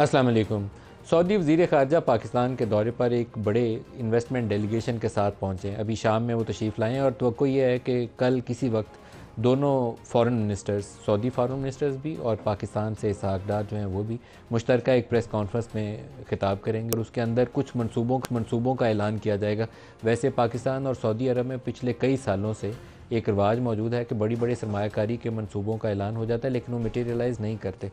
अस्सलाम वालेकुम सऊदी वजीर खारजा पाकिस्तान के दौरे पर एक बड़े इन्वेस्टमेंट डेलीगेशन के साथ पहुँचे अभी शाम में वो तशरीफ़ लाएँ और तो ये है कि कल किसी वक्त दोनों foreign ministers Saudi foreign ministers भी और पाकिस्तान से इसहाकदार जो हैं वो भी मुश्तरक एक प्रेस कॉन्फ्रेंस में खिताब करेंगे और उसके अंदर कुछ मनसूबों मनसूबों का ऐलान किया जाएगा वैसे पाकिस्तान और सऊदी अरब में पिछले कई सालों से एक रवाज मौजूद है कि बड़ी बड़ी सरमाकारी के मनसूबों का ऐलान हो जाता है लेकिन वो मटेरियलाइज़ नहीं करते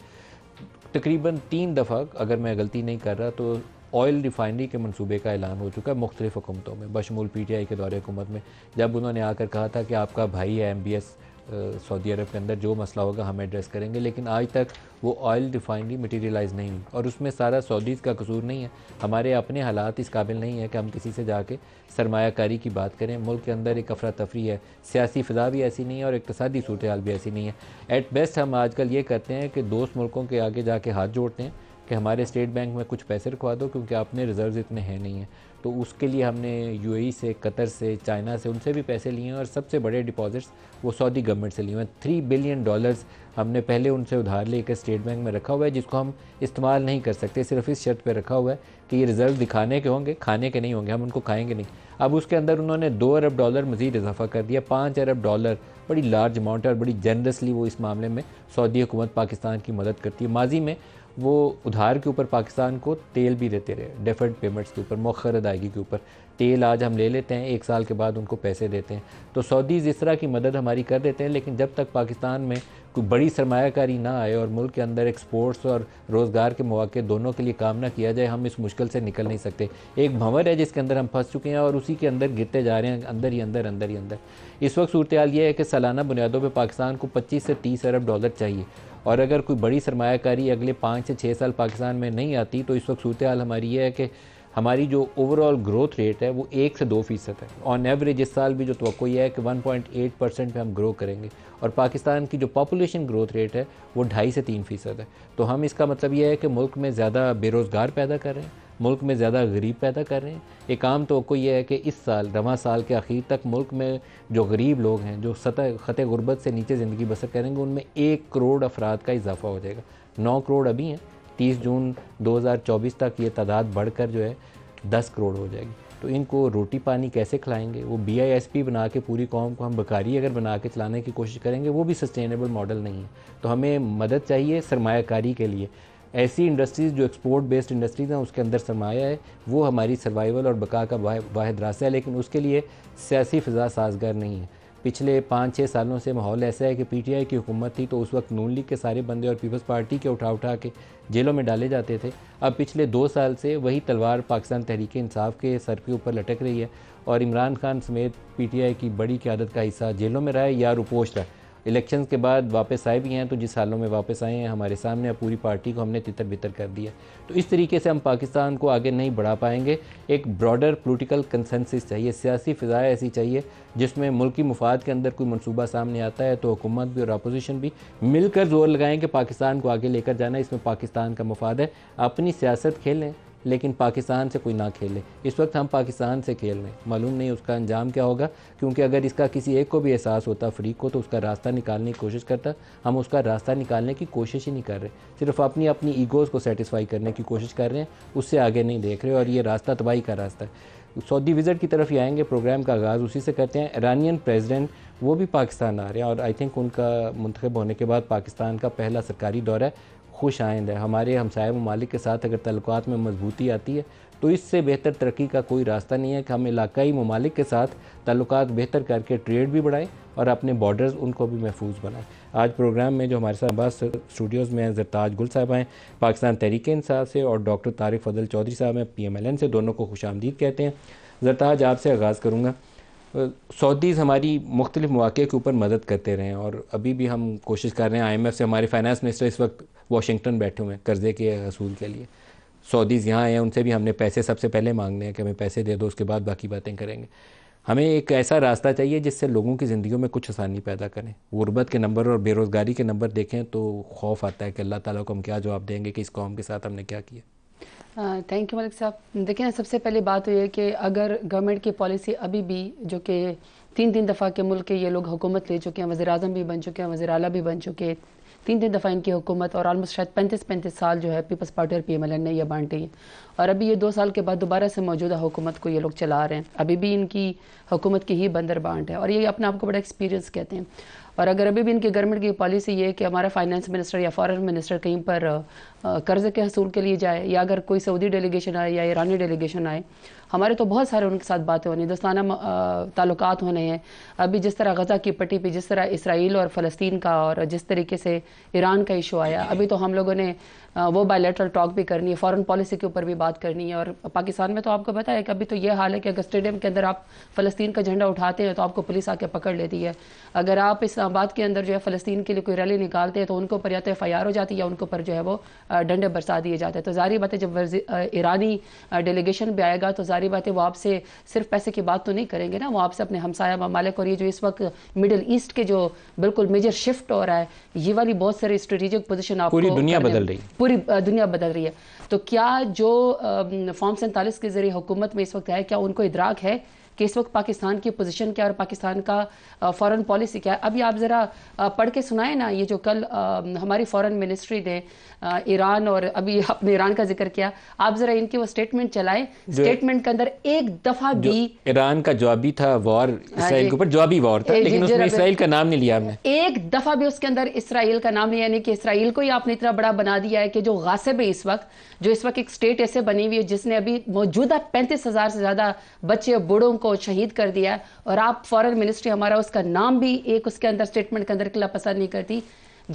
तकरीबन तीन दफ़ा अगर मैं गलती नहीं कर रहा तो ऑयल रिफाइनरी के मनसूबे का ऐलान हो चुका है मुख्तलिफ़ हुकूमतों में बशमूल पी टी आई के दौरे हुकूमत में जब उन्होंने आकर कहा था कि आपका भाई है M B S Saudi Arab के अंदर जो मसला होगा हम एड्रेस करेंगे लेकिन आज तक वो ऑयल रिफाइनरी मटेरियलाइज नहीं हुई और उसमें सारा सऊदीज़ का कसूर नहीं है हमारे अपने हालात इस काबिल नहीं है कि हम किसी से जाके सरमाकारी की बात करें मुल्क के अंदर एक अफरा तफरी है सियासी फ़िज़ा भी ऐसी नहीं है और इकतदी सूरत भी ऐसी नहीं है एट बेस्ट हम आजकल ये करते हैं कि दोस्त मुल्कों के आगे जाके हाथ जोड़ते हैं कि हमारे स्टेट बैंक में कुछ पैसे रखवा दो क्योंकि आपने रिज़र्व इतने हैं नहीं हैं तो उसके लिए हमने यूएई से कतर से चाइना से उनसे भी पैसे लिए हैं और सबसे बड़े डिपॉजिट्स वो सऊदी गवर्नमेंट से लिए हुए हैं थ्री बिलियन डॉलर्स हमने पहले उनसे उधार लेकर स्टेट बैंक में रखा हुआ है जिसको हम इस्तेमाल नहीं कर सकते सिर्फ इस शर्त पर रखा हुआ है कि ये रिज़र्व दिखाने के होंगे खाने के नहीं होंगे हम उनको खाएँगे नहीं अब उसके अंदर उन्होंने दो अरब डॉलर मज़ीद इजाफा कर दिया पाँच अरब डॉलर बड़ी लार्ज अमाउंट है और बड़ी जनरसली वो इस मामले में सऊदी हुकूमत पाकिस्तान की मदद करती है माजी में वो उधार के ऊपर पाकिस्तान को तेल भी देते रहे डेफर्ड पेमेंट्स के ऊपर मौखर अदायगी के ऊपर तेल आज हम ले लेते हैं एक साल के बाद उनको पैसे देते हैं तो सऊदीज़ इस तरह की मदद हमारी कर देते हैं लेकिन जब तक पाकिस्तान में कोई बड़ी सरमाकारी ना आए और मुल्क के अंदर एक्सपोर्ट्स और रोज़गार के मौके दोनों के लिए काम ना किया जाए हम इस मुश्किल से निकल नहीं सकते एक भंवर है जिसके अंदर हम फंस चुके हैं और उसी के अंदर गिरते जा रहे हैं अंदर ही अंदर अंदर ही अंदर इस वक्त सूरत हाल ये है कि सालाना बुनियादों पर पाकिस्तान को पच्चीस से तीस अरब डॉलर चाहिए और अगर कोई बड़ी सरमाकारी अगले पाँच से छः साल पाकिस्तान में नहीं आती तो इस वक्त सूरत हाल हमारी ये है कि हमारी जो ओवरऑल ग्रोथ रेट है वो एक से दो फीसद है ऑन एवरेज इस साल भी जो तो ये है कि 1.8 परसेंट पर हम ग्रो करेंगे और पाकिस्तान की जो पॉपुलेशन ग्रोथ रेट है वो ढाई से तीन फ़ीसद है तो हम इसका मतलब ये है कि मुल्क में ज़्यादा बेरोज़गार पैदा कर रहे हैं मुल्क में ज़्यादा गरीब पैदा कर रहे हैं एक आम तो ये है कि इस साल रवा साल के आखिर तक मुल्क में जो गरीब लोग हैं जो सतह ख़त गुर्बत से नीचे ज़िंदगी बसर करेंगे उनमें एक करोड़ अफराद का इजाफा हो जाएगा नौ करोड़ अभी हैं 30 जून 2024 तक ये तादाद बढ़कर जो है 10 करोड़ हो जाएगी तो इनको रोटी पानी कैसे खिलाएंगे वो बी आई एस पी बना के पूरी कौम को हम बकारी अगर बना के चलाने की कोशिश करेंगे वो भी सस्टेनेबल मॉडल नहीं है तो हमें मदद चाहिए सरमाकारी के लिए ऐसी इंडस्ट्रीज़ जो एक्सपोर्ट बेस्ड इंडस्ट्रीज़ हैं उसके अंदर सरमाया है वो हमारी सर्वाइवल और बका का वाहिद रास्ता है लेकिन उसके लिए सियासी फ़िज़ा साजगार नहीं है पिछले पाँच छः सालों से माहौल ऐसा है कि पीटीआई की हुकूमत थी तो उस वक्त नून लीग के सारे बंदे और पीपल्स पार्टी के उठा उठा के जेलों में डाले जाते थे अब पिछले दो साल से वही तलवार पाकिस्तान तहरीक इंसाफ के सर के ऊपर लटक रही है और इमरान खान समेत पीटीआई की बड़ी क्यादत का हिस्सा जेलों में रहा है या रुपोश रहा है इलेक्शन के बाद वापस आए भी हैं तो जिस सालों में वापस आए हैं हमारे सामने पूरी पार्टी को हमने तितर बितर कर दिया तो इस तरीके से हम पाकिस्तान को आगे नहीं बढ़ा पाएंगे एक ब्रॉडर पोलिटिकल कंसेंसिस चाहिए सियासी फ़ाएँ ऐसी चाहिए जिसमें मुल्की मफाद के अंदर कोई मनसूबा सामने आता है तो हुकूमत भी और अपोजिशन भी मिलकर जोर लगाएँ कि पाकिस्तान को आगे लेकर जाना इसमें पाकिस्तान का मफाद है अपनी सियासत खेलें लेकिन पाकिस्तान से कोई ना खेले इस वक्त हम पाकिस्तान से खेल रहे हैं मालूम नहीं उसका अंजाम क्या होगा क्योंकि अगर इसका किसी एक को भी एहसास होता फ्रीक को तो उसका रास्ता निकालने की कोशिश करता हम उसका रास्ता निकालने की कोशिश ही नहीं कर रहे सिर्फ अपनी अपनी ईगोज़ को सेटिस्फाई करने की कोशिश कर रहे हैं उससे आगे नहीं देख रहे और ये रास्ता तबाही का रास्ता है सऊदी विज़िट की तरफ ही आएंगे प्रोग्राम का आगाज़ उसी से करते हैं ईरानियन प्रेसिडेंट वो भी पाकिस्तान आ रहे हैं और आई थिंक उनका मंतखब होने के बाद पाकिस्तान का पहला सरकारी दौरा है खुश आइंद है हमारे हमसाय ममालिक के साथ अगर तल्क में मजबूती आती है तो इससे बेहतर तरक्की का कोई रास्ता नहीं है कि हम इलाकई ममालिक के साथ तल्लुक बेहतर करके ट्रेड भी बढ़ाएँ और अपने बॉर्डर्स उनको भी महफूज बनाएं आज प्रोग्राम में जो हमारे साथ बस स्टूडियोज़ में जरताज गुल साहब हैं पाकिस्तान तहरीक इंसाफ से और डॉक्टर तारिक फजल चौधरी साहब हैं पी एम एल एन से दोनों को खुश आमदीद कहते हैं जरताज आपसे आगाज़ करूँगा सऊदीज़ हमारी मुख्तलिफ मौक़े के ऊपर मदद करते रहे हैं और अभी भी हम कोशिश कर रहे हैं आई एम एफ़ से हमारे फाइनेंस मिनिस्टर इस वक्त वाशिंगटन बैठे हुए हैं कर्ज़े के असूल के लिए सऊदीज़ यहाँ आए हैं उनसे भी हमने पैसे सबसे पहले मांगने हैं कि हमें पैसे दे दो उसके बाद बाकी बातें करेंगे हमें एक ऐसा रास्ता चाहिए जिससे लोगों की ज़िंदगी में कुछ आसानी पैदा करें गुरबत के नंबर और बेरोज़गारी के नंबर देखें तो खौफ आता है कि अल्लाह ताला को हम क्या जवाब देंगे कि इस कौम के साथ हमने क्या किया थैंक यू मलिक साहब देखें सबसे पहले बात तो यह है कि अगर गवर्नमेंट की पॉलिसी अभी भी जो कि तीन तीन दफ़ा के मुल्क के ये लोग हुकूमत ले चुके हैं वजी अजम भी बन चुके हैं वजी अला भी बन चुके हैं तीन तीन दफ़ा इनकी हुकूमत और आलमोस्ट शायद पैंतीस पैंतीस साल जो है पीपल्स पार्टी और पी एम एल एन ने यह बांटी है और अभी ये दो साल के बाद दोबारा से मौजूदा हुकूमत को ये लोग चला रहे हैं अभी भी इनकी हुकूमत की ही बंदर बांट है और ये अपने आप को बड़ा एक्सपीरियंस कहते हैं और अगर अभी भी इनकी गवर्नमेंट की पॉलिसी ये है कि हमारा फाइनेंस मिनिस्टर या फॉरेन मिनिस्टर कहीं पर कर्ज़ के हसूल के लिए जाए या अगर कोई सऊदी डेलीगेशन आए या ईरानी डेलीगेशन आए हमारे तो बहुत सारे उनके साथ बातें होनी दोस्ताना ताल्लुक होने हैं अभी जिस तरह गज़ा की पट्टी पर जिस तरह इसराइल और फ़लस्तीन का और जिस तरीके से ईरान का इशू आया अभी तो हम लोगों ने वो बायोलेटरल टॉक भी करनी है फ़ॉरन पॉलिसी के ऊपर भी बात करनी है और पाकिस्तान में तो आपको पता है कि अभी तो ये हाल है कि अगर स्टेडियम के अंदर आप फ़लस्तीन का झंडा उठाते हैं तो आपको पुलिस आके पकड़ लेती है अगर आप इस्लाबाद के अंदर जो है फ़लस्तीन के लिए कोई रैली निकालते हैं तो उनके ऊपर या तो एफ हो जाती है या उनके ऊपर जो है वो डंडे बरसा दिए जाते हैं तो जारी बात है जब ईरानी डेलीगेशन भी आएगा तो जारी बात है वो आपसे सिर्फ पैसे की बात तो नहीं करेंगे ना वो आपसे अपने हमसाया ममालिक और ये जो इस वक्त मिडिल ईस्ट के जो बिल्कुल मेजर शिफ्ट हो रहा है ये वाली बहुत सारी स्ट्रेटेजिक पोजिशन आप पूरी दुनिया बदल रही है पूरी दुनिया बदल रही है तो क्या जो फॉर्म सैंतालीस के जरिए हुकूमत में इस वक्त है क्या उनको इदराक है कि इस वक्त पाकिस्तान की पोजीशन क्या और पाकिस्तान का फॉरेन पॉलिसी क्या है अभी आप ज़रा पढ़ के सुनाए ना ये जो कल हमारी फॉरेन मिनिस्ट्री ने ईरान और अभी आपने ईरान का जिक्र किया आप ज़रा इनके वो स्टेटमेंट चलाए स्टेटमेंट के अंदर एक दफ़ा भी ईरान का जवाबी था वॉर हाँ इसराइल के ऊपर जवाबी वॉर था लेकिन उसमें इसराइल का नाम नहीं लिया हमने एक दफ़ा भी उसके अंदर इसराइल का नाम लिया यानी कि इसराइल को ही आपने इतना बड़ा बना दिया है कि जो गासिब है इस वक्त जो इस वक्त एक स्टेट ऐसे बनी हुई है जिसने अभी मौजूदा पैंतीस हज़ार से ज़्यादा बच्चे बूढ़ों को को शहीद कर दिया है और आप फॉरेन मिनिस्ट्री हमारा उसका नाम भी एक उसके अंदर स्टेटमेंट के अंदर किला पसंद नहीं करती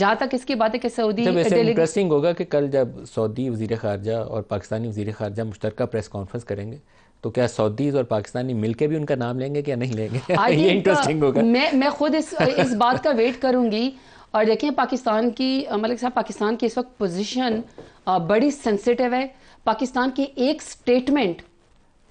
जहाँ तक इसकी बात है कि सऊदी इंटरेस्टिंग होगा कि कल जब सऊदी वजीर खारजा और पाकिस्तानी वजीर खारजा मुश्तर प्रेस कॉन्फ्रेंस करेंगे तो क्या सऊदीज और पाकिस्तानी मिलकर भी उनका नाम लेंगे क्या नहीं लेंगे ये इंटरेस्टिंग uh, होगा मैं मैं खुद इस इस बात का वेट करूंगी और देखें पाकिस्तान की मलिक साहब पाकिस्तान की इस वक्त पोजीशन बड़ी सेंसिटिव है पाकिस्तान की एक स्टेटमेंट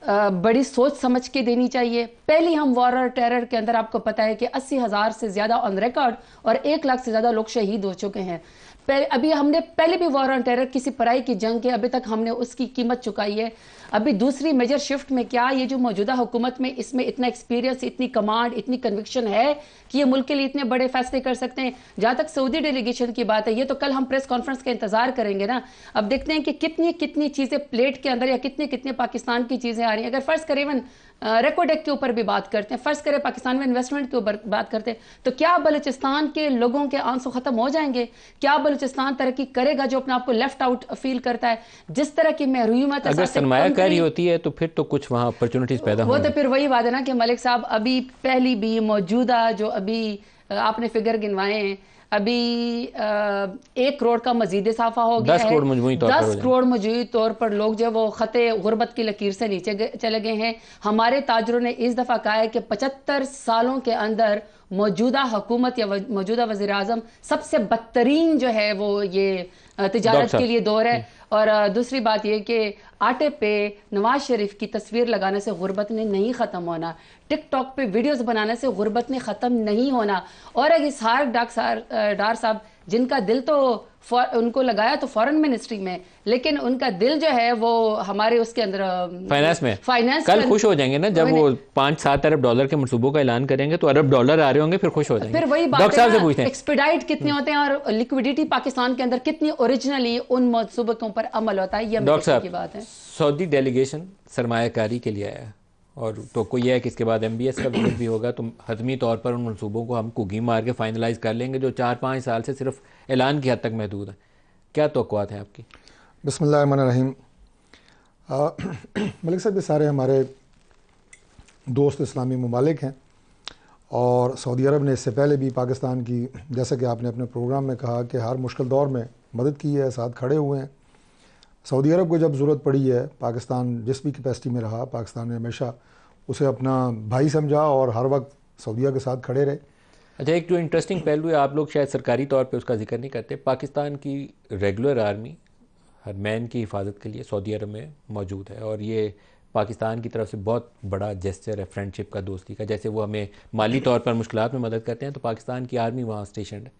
बड़ी सोच समझ के देनी चाहिए पहली हम वॉर और टेरर के अंदर आपको पता है कि अस्सी हज़ार से ज़्यादा ऑन रिकॉर्ड और एक लाख से ज़्यादा लोग शहीद हो चुके हैं पहले अभी हमने पहले भी वॉर ऑन टेरर किसी पराई की जंग के अभी तक हमने उसकी कीमत चुकाई है अभी दूसरी मेजर शिफ्ट में क्या ये जो मौजूदा हुकूमत में इसमें इतना एक्सपीरियंस इतनी कमांड इतनी कन्विक्शन है कि ये मुल्क के लिए इतने बड़े फैसले कर सकते हैं जहाँ तक सऊदी डेलीगेशन की बात है ये तो कल हम प्रेस कॉन्फ्रेंस का इंतजार करेंगे ना अब देखते हैं कि कितनी कितनी चीज़ें प्लेट के अंदर या कितनी कितनी पाकिस्तान की चीज़ें आ रही हैं अगर फर्स्ट करीबन रेकोडेक के ऊपर भी बात करते हैं फ़र्ज़ करें पाकिस्तान में इन्वेस्टमेंट के ऊपर बात करते हैं तो क्या बलूचिस्तान के लोगों के आंसू ख़त्म हो जाएंगे क्या बलूचिस्तान तरक्की करेगा जो अपने आप को लेफ्ट आउट फील करता है जिस तरह की महरूमत तो अगर सरमाकारी होती है तो फिर तो कुछ वहाँ अपॉर्चुनिटीज़ पैदा वो तो फिर वही बात है ना कि मलिक साहब अभी पहली भी मौजूदा जो अभी आपने फिगर गिनवाए हैं अभी एक करोड़ का मजीद इजाफा हो गया दस करोड़ तौर दस करोड़ मजमू तौर पर लोग जो है वो ख़त गुरबत की लकीर से नीचे चले गए हैं हमारे ताजरों ने इस दफ़ा कहा है कि पचहत्तर सालों के अंदर मौजूदा हुकूमत या मौजूदा वजी अजम सबसे बदतरीन जो है वो ये तजारत के लिए दौर है हम्म। और दूसरी बात यह कि आटे पे नवाज शरीफ की तस्वीर लगाने से गुर्बत ने नहीं ख़त्म होना टिकटॉक पे वीडियोस बनाने से गुर्बत ने ख़त्म नहीं होना और अगर सार डार साहब जिनका दिल तो उनको लगाया तो फॉरेन मिनिस्ट्री में लेकिन उनका दिल जो है वो हमारे उसके अंदर फाइनेंस में फाइनेंस कल खुश हो जाएंगे ना जब वो पांच सात अरब डॉलर के मनसूबों का ऐलान करेंगे तो अरब डॉलर आ रहे होंगे फिर खुश हो जाएंगे फिर वही बात पूछते हैं एक्सपेडाइट कितने होते हैं और लिक्विडिटी पाकिस्तान के अंदर कितनी ओरिजिनली उन मनसूबों के ऊपर अमल होता है ये डॉक्टर साहब की बात है सऊदी डेलीगेशन सरमाकारी के लिए आया और तो कोई है कि इसके बाद एम का विजिट भी होगा तो हतमी तौर पर उन मनसूबों को हम कुगी मार के फाइनलाइज कर लेंगे जो चार पाँच साल से सिर्फ ऐलान की हद तक महदूद हैं क्या तो हैं आपकी बसमल रही मलिक साहब ये सारे हमारे दोस्त इस्लामी ममालिक हैं और सऊदी अरब ने इससे पहले भी पाकिस्तान की जैसा कि आपने अपने प्रोग्राम में कहा कि हर मुश्किल दौर में मदद की है साथ खड़े हुए हैं सऊदी अरब को जब ज़रूरत पड़ी है पाकिस्तान जिस भी कैपेसिटी में रहा पाकिस्तान ने हमेशा उसे अपना भाई समझा और हर वक्त सऊदीया के साथ खड़े रहे अच्छा एक जो इंटरेस्टिंग पहलू है आप लोग शायद सरकारी तौर पे उसका जिक्र नहीं करते पाकिस्तान की रेगुलर आर्मी हर मैन की हिफाजत के लिए सऊदी अरब में मौजूद है और ये पाकिस्तान की तरफ से बहुत बड़ा जेस्चर है फ्रेंडशिप का दोस्ती का जैसे वो हमें माली तौर पर मुश्किल में मदद करते हैं तो पाकिस्तान की आर्मी वहाँ स्टेशन है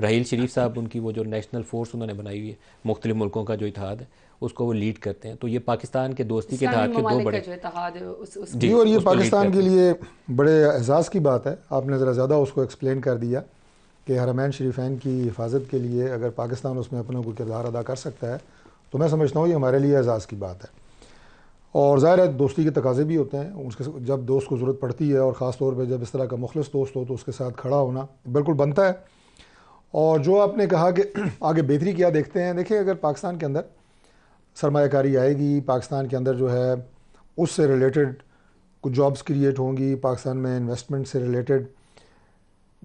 रहील शरीफ साहब उनकी वो जो नेशनल फोर्स उन्होंने बनाई हुई है मुख्तलि मुल्कों का जो इतिहाद है उसको वो लीड करते हैं तो ये पाकिस्तान के दोस्ती के तहत के दो बड़े जी और ये पाकिस्तान के लिए बड़े एहसास की बात है आपने ज़रा ज़्यादा उसको एक्सप्लेन कर दिया कि हरमैन शरीफान की हिफाजत के लिए अगर पाकिस्तान उसमें अपना कोई किरदार अदा कर सकता है तो मैं समझता हूँ ये हमारे लिए एजाज़ की बात है और ज़ाहिर है दोस्ती के तकाजे भी होते हैं उसके जब दोस्त को ज़रूरत पड़ती है और ख़ास तौर पर जब इस तरह का मुखलस दोस्त हो तो उसके साथ खड़ा होना बिल्कुल बनता है और जो आपने कहा कि आगे बेहतरी क्या देखते हैं देखिए अगर पाकिस्तान के अंदर सरमाकारी आएगी पाकिस्तान के अंदर जो है उससे रिलेटेड कुछ जॉब्स क्रिएट होंगी पाकिस्तान में इन्वेस्टमेंट से रिलेटेड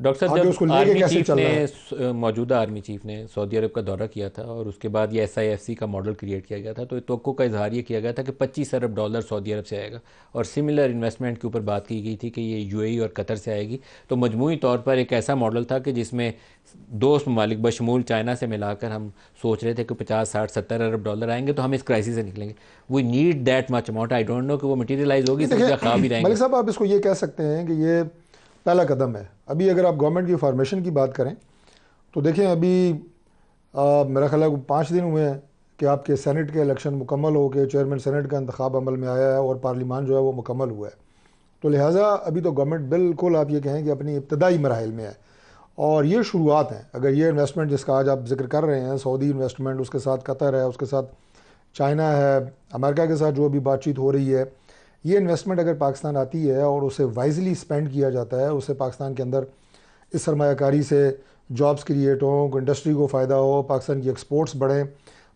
डॉक्टर साहब हाँ, जब आर्मी चीफ ने मौजूदा आर्मी चीफ ने सऊदी अरब का दौरा किया था और उसके बाद ये एस आई एफ सी का मॉडल क्रिएट किया गया था तो तो का इजहार ये किया गया था कि पच्चीस अरब डॉलर सऊदी अरब से आएगा और सिमिलर इन्वेस्टमेंट के ऊपर बात की गई थी कि ये ए e और कतर से आएगी तो मजमू तौर पर एक ऐसा मॉडल था कि जिसमें दोस्त ममालिक बशमूल चाइना से मिलाकर हम सोच रहे थे कि पचास साठ सत्तर अरब डॉलर आएंगे तो हम इस क्राइसिस से निकलेंगे we need that much amount I don't know कि वो मटीरियलाइज होगी तो खा भी रहेंगे साहब आप इसको ये कह सकते हैं कि ये पहला कदम है अभी अगर आप गवर्नमेंट की फॉर्मेशन की बात करें तो देखें अभी आ, मेरा ख्याल पाँच दिन हुए हैं कि आपके सेनेट के इलेक्शन मुकम्मल हो के चेयरमैन सेनेट का इंतबाब अमल में आया है और पार्लिमान जो है वो मुकम्मल हुआ है तो लिहाजा अभी तो गवर्नमेंट बिल्कुल आप ये कहें कि अपनी इब्तदाई मरहल में है और ये शुरुआत हैं अगर ये इन्वेस्टमेंट जिसका आज आप जिक्र कर रहे हैं सऊदी इन्वेस्टमेंट उसके साथ कतर है उसके साथ चाइना है अमेरिका के साथ जो अभी बातचीत हो रही है ये इन्वेस्टमेंट अगर पाकिस्तान आती है और उसे वाइजली स्पेंड किया जाता है उसे पाकिस्तान के अंदर इस सरमाकारी से जॉब्स क्रिएट हों इंडस्ट्री को फ़ायदा हो पाकिस्तान की एक्सपोर्ट्स बढ़ें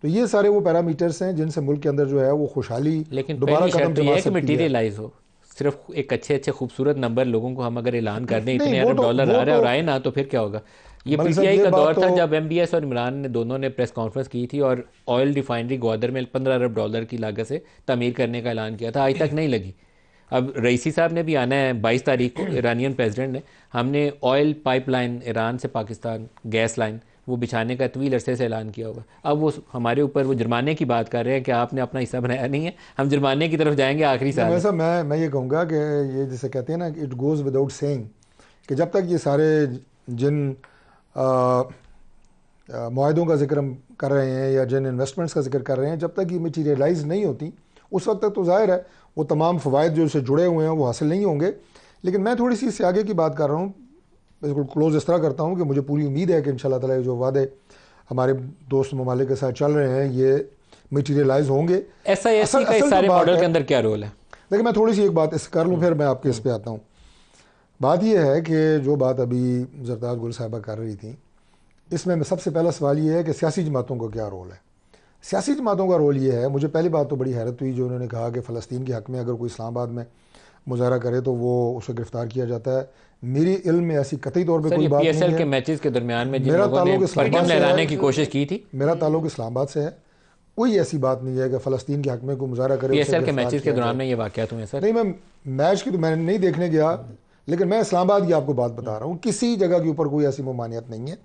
तो ये सारे वो पैरामीटर्स हैं जिनसे मुल्क के अंदर जो है वो खुशहाली लेकिन दोबारा कदम तो मटीरियलाइज हो सिर्फ एक अच्छे अच्छे खूबसूरत नंबर लोगों को हम अगर ऐलान कर दें इतने डॉलर तो- आ रहे हैं और तो- आए ना तो फिर क्या होगा ये पीटीआई का दौर था तो- जब एमबीएस और इमरान ने दोनों ने प्रेस कॉन्फ्रेंस की थी और ऑयल रिफाइनरी ग्वादर में पंद्रह अरब डॉलर की लागत से तमीर करने का ऐलान किया था आज तक नहीं लगी अब रईसी साहब ने भी आना है बाईस तारीख को ईरानियन प्रेसिडेंट ने हमने ऑयल पाइपलाइन ईरान से पाकिस्तान गैस लाइन वो बिछाने का तवील अरसे से ऐलान किया होगा अब वो हमारे ऊपर वो जुर्माने की बात कर रहे हैं कि आपने अपना हिस्सा बनाया नहीं है हम जुर्माने की तरफ जाएंगे आखिरी साल वैसा मैं मैं ये कहूँगा कि ये जैसे कहते हैं ना इट गोज़ विदाउट सेंग कि जब तक ये सारे जिन माहों का जिक्र हम कर रहे हैं या जिन इन्वेस्टमेंट्स का जिक्र कर रहे हैं जब तक ये मटीरियलाइज नहीं होती उस वक्त तक तो ज़ाहिर है वो तमाम फ़वाद जो इससे जुड़े हुए हैं वो हासिल नहीं होंगे लेकिन मैं थोड़ी सी इससे आगे की बात कर रहा हूँ बिल्कुल क्लोज इस तरह करता हूँ कि मुझे पूरी उम्मीद है कि इन शाला जो वादे हमारे दोस्त ममालिक के साथ चल रहे हैं ये मटीरियलाइज होंगे ऐसा ऐसा मॉडल के अंदर क्या रोल है देखिए मैं थोड़ी सी एक बात इस कर लूँ फिर मैं आपके इस पर आता हूँ बात यह है कि जो बात अभी जरदार गुल साहबा कर रही थी इसमें सबसे पहला सवाल ये है कि सियासी जमातों का क्या रोल है सियासी जमातों का रोल ये है मुझे पहली बात तो बड़ी हैरत हुई जो उन्होंने कहा कि फ़लस्तीन के हक़ में अगर कोई इस्लामाबाद में मुजाहरा करे तो वो उसे गिरफ्तार किया जाता है मेरी इल्म में ऐसी कतई तौर पर कोई बात नहीं है के मैचेस के दरमियान में मेरा ताल्लुक इस्लामाबाद से की कोशिश की थी मेरा ताल्लुक इस्लामाबाद से है कोई ऐसी बात नहीं है कि फ़लस्तीन के हक़ में कोई मुजाहरा करे के मैचेस के दौरान में ये वाक़ हुए सर नहीं मैं मैच की तो मैंने नहीं देखने गया लेकिन मैं इस्लामाबाद की आपको बात बता रहा हूँ किसी जगह के ऊपर कोई ऐसी ममानियत नहीं है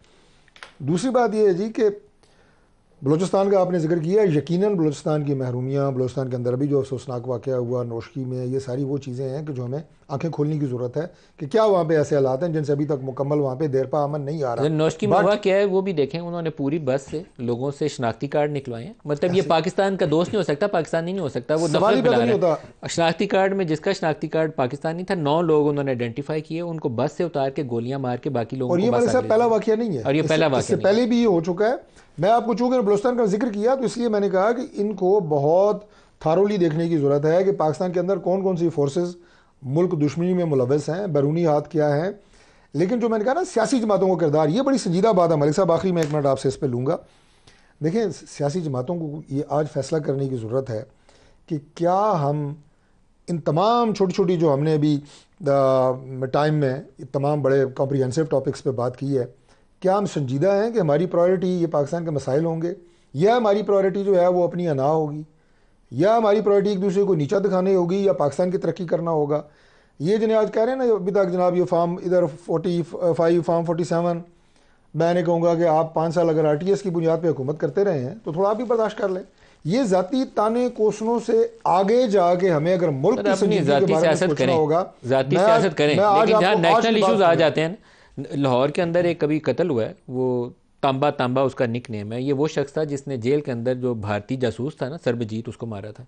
दूसरी बात यह है जी कि बलोचिस्तान का आपने जिक्र किया यकीन बलोचिस्तान की महरूमियाँ बलोचिस्तान के अंदर भी जो अफसोसनाक वाक़ हुआ नौशकी में ये सारी वो चीज़ें हैं कि जो हमें आंखें खोलने की जरूरत है कि क्या वहाँ पे ऐसे हालात हैं जिनसे अभी तक मुकम्मल वहाँ पे देर पा अमन नहीं आ रहा नौशकी में क्या है वो भी देखें उन्होंने पूरी बस से लोगों से शनाख्ती कार्ड निकलवाए मतलब ये पाकिस्तान का दोस्त नहीं हो सकता पाकिस्तानी नहीं हो सकता वो दफा नहीं होता शनाख्ती कार्ड में जिसका शनाख्ती कार्ड पाकिस्तानी था नौ लोग उन्होंने आइडेंटिफाई किए उनको बस से उतार के गोलियां मार के बाकी लोगों और ये पहला वाक्य नहीं है और ये पहला वाक्य पहले भी ये हो चुका है मैं आपको चूंकि बलोस्तान का जिक्र किया तो इसलिए मैंने कहा कि इनको बहुत थारोली देखने की जरूरत है कि पाकिस्तान के अंदर कौन कौन सी फोर्सेज़ मुल्क दुश्मनी में मुलवस हैं बैरूनी हाथ क्या है लेकिन जो मैंने कहा ना सियासी जमातों का किरदार ये बड़ी संजीदा बात है मलिक साहब आखिरी मैं एक मिनट आपसे इस पर लूँगा देखें सियासी जमातों को ये आज फैसला करने की ज़रूरत है कि क्या हम इन तमाम छोटी छोटी जो हमने अभी टाइम में तमाम बड़े कॉम्प्रीहेंसिव टॉपिक्स पर बात की है क्या हम संजीदा हैं कि हमारी प्रायोरिटी ये पाकिस्तान के मसाइल होंगे या हमारी प्रायोरिटी जो है वो अपनी अना होगी या हमारी प्रायोरिटी एक दूसरे को नीचा दिखाने होगी या पाकिस्तान की तरक्की करना होगा ये जिन्हें आज कह रहे हैं ना अभी तक जनाब ये फार्म इधर forty five form forty seven मैंने कहूँगा कि आप पाँच साल अगर आर टी एस की बुनियाद पर हुकूमत करते रहे हैं तो थोड़ा आप भी बर्दाश्त कर लें ये ज़ाती ताने कोशनों से आगे जाके हमें अगर मुल्क की अपनी ज़ाती सियासत करें होगा ज़ाती सियासत करें लेकिन जहाँ नेशनल इश्यूज आ जाते हैं लाहौर के अंदर एक कभी कत्ल हुआ है वो तांबा तांबा उसका निक नेम है ये वो शख्स था जिसने जेल के अंदर जो भारतीय जासूस था ना सरबजीत उसको मारा था